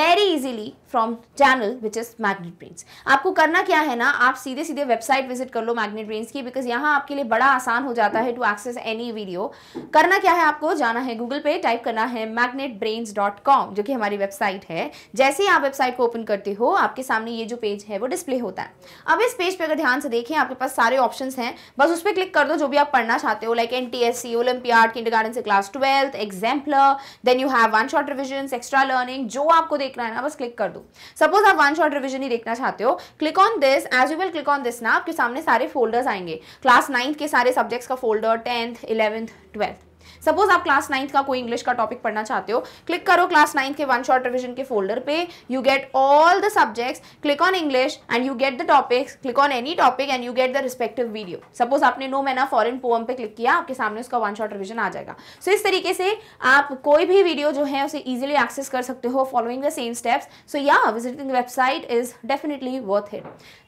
very easily from channel which is Magnet Brains आपको करना क्या है ना आप सीधे सीधे website visit कर लो मैग्नेट ब्रेन्स की बिकॉज यहाँ आपके लिए बड़ा आसान हो जाता है टू एक्सेस एनी वीडियो करना क्या है आपको जाना है गूगल पे टाइप करना है मैग्नेट डॉट कॉम जो कि हमारी वेबसाइट है जैसे ही आप वेबसाइट को ओपन करते हो आपके सामने ये जो पेज है वो डिस्प्ले होता है अब इस पेज पर पे अगर ध्यान से देखें आपके पास सारे ऑप्शन हैं बस उस पर क्लिक कर दो जो भी आप पढ़ना चाहते हो like N T S C olympiad kinder से class twelfth exemplar then you have one short revision extra learning जो आपको देखना है ना बस क्लिक कर दो दो सपोज आप वन शॉर्ट रिविजन ही देखना चाहते हो click on this as you will click on this ना आपके सामने सारे फोल्डर्स आएंगे क्लास नाइन्थ के सारे सब्जेक्ट्स का folder tenth eleventh twelfth suppose आप क्लास नाइन्थ का कोई इंग्लिश का टॉपिक पढ़ना चाहते हो क्लिक करो क्लास नाइन्थ के वन शॉर्ट रिविजन के फोल्डर पे you get all the subjects click on English and you get the topics click on any topic and you get the respective video suppose आपने no men are foreign pome पे click किया आपके सामने उसका one short revision आ जाएगा सो so, इस तरीके से आप कोई भी वीडियो जो है उसे ईजिली एक्सेस कर सकते हो following the same steps so yeah visiting website is definitely worth it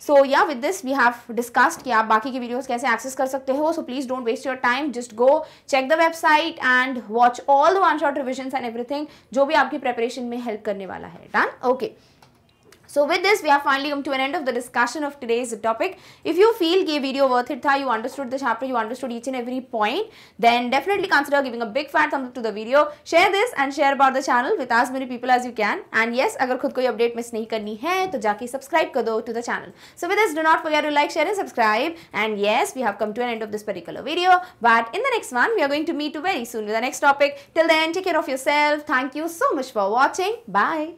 so yeah with this we have discussed कि आप बाकी की वीडियोज कैसे एक्सेस कर सकते हो so please don't waste your time just go check the website right and watch all the one shot revision and everything जो भी आपकी प्रेपरेशन में हेल्प करने वाला है done okay okay. So with this, we have finally come to an end of the discussion of today's topic. If you feel this video worth it, that you understood the chapter, you understood each and every point, then definitely consider giving a big fan thumb up to the video. Share this and share about the channel with as many people as you can. And yes, if you don't update miss karni hai, to jaki subscribe kar to the channel. So with this, do not forget to like, share and subscribe. And yes, we have come to an end of this particular video. But in the next one, we are going to meet you very soon with the next topic. Till then, take care of yourself. Thank you so much for watching. Bye.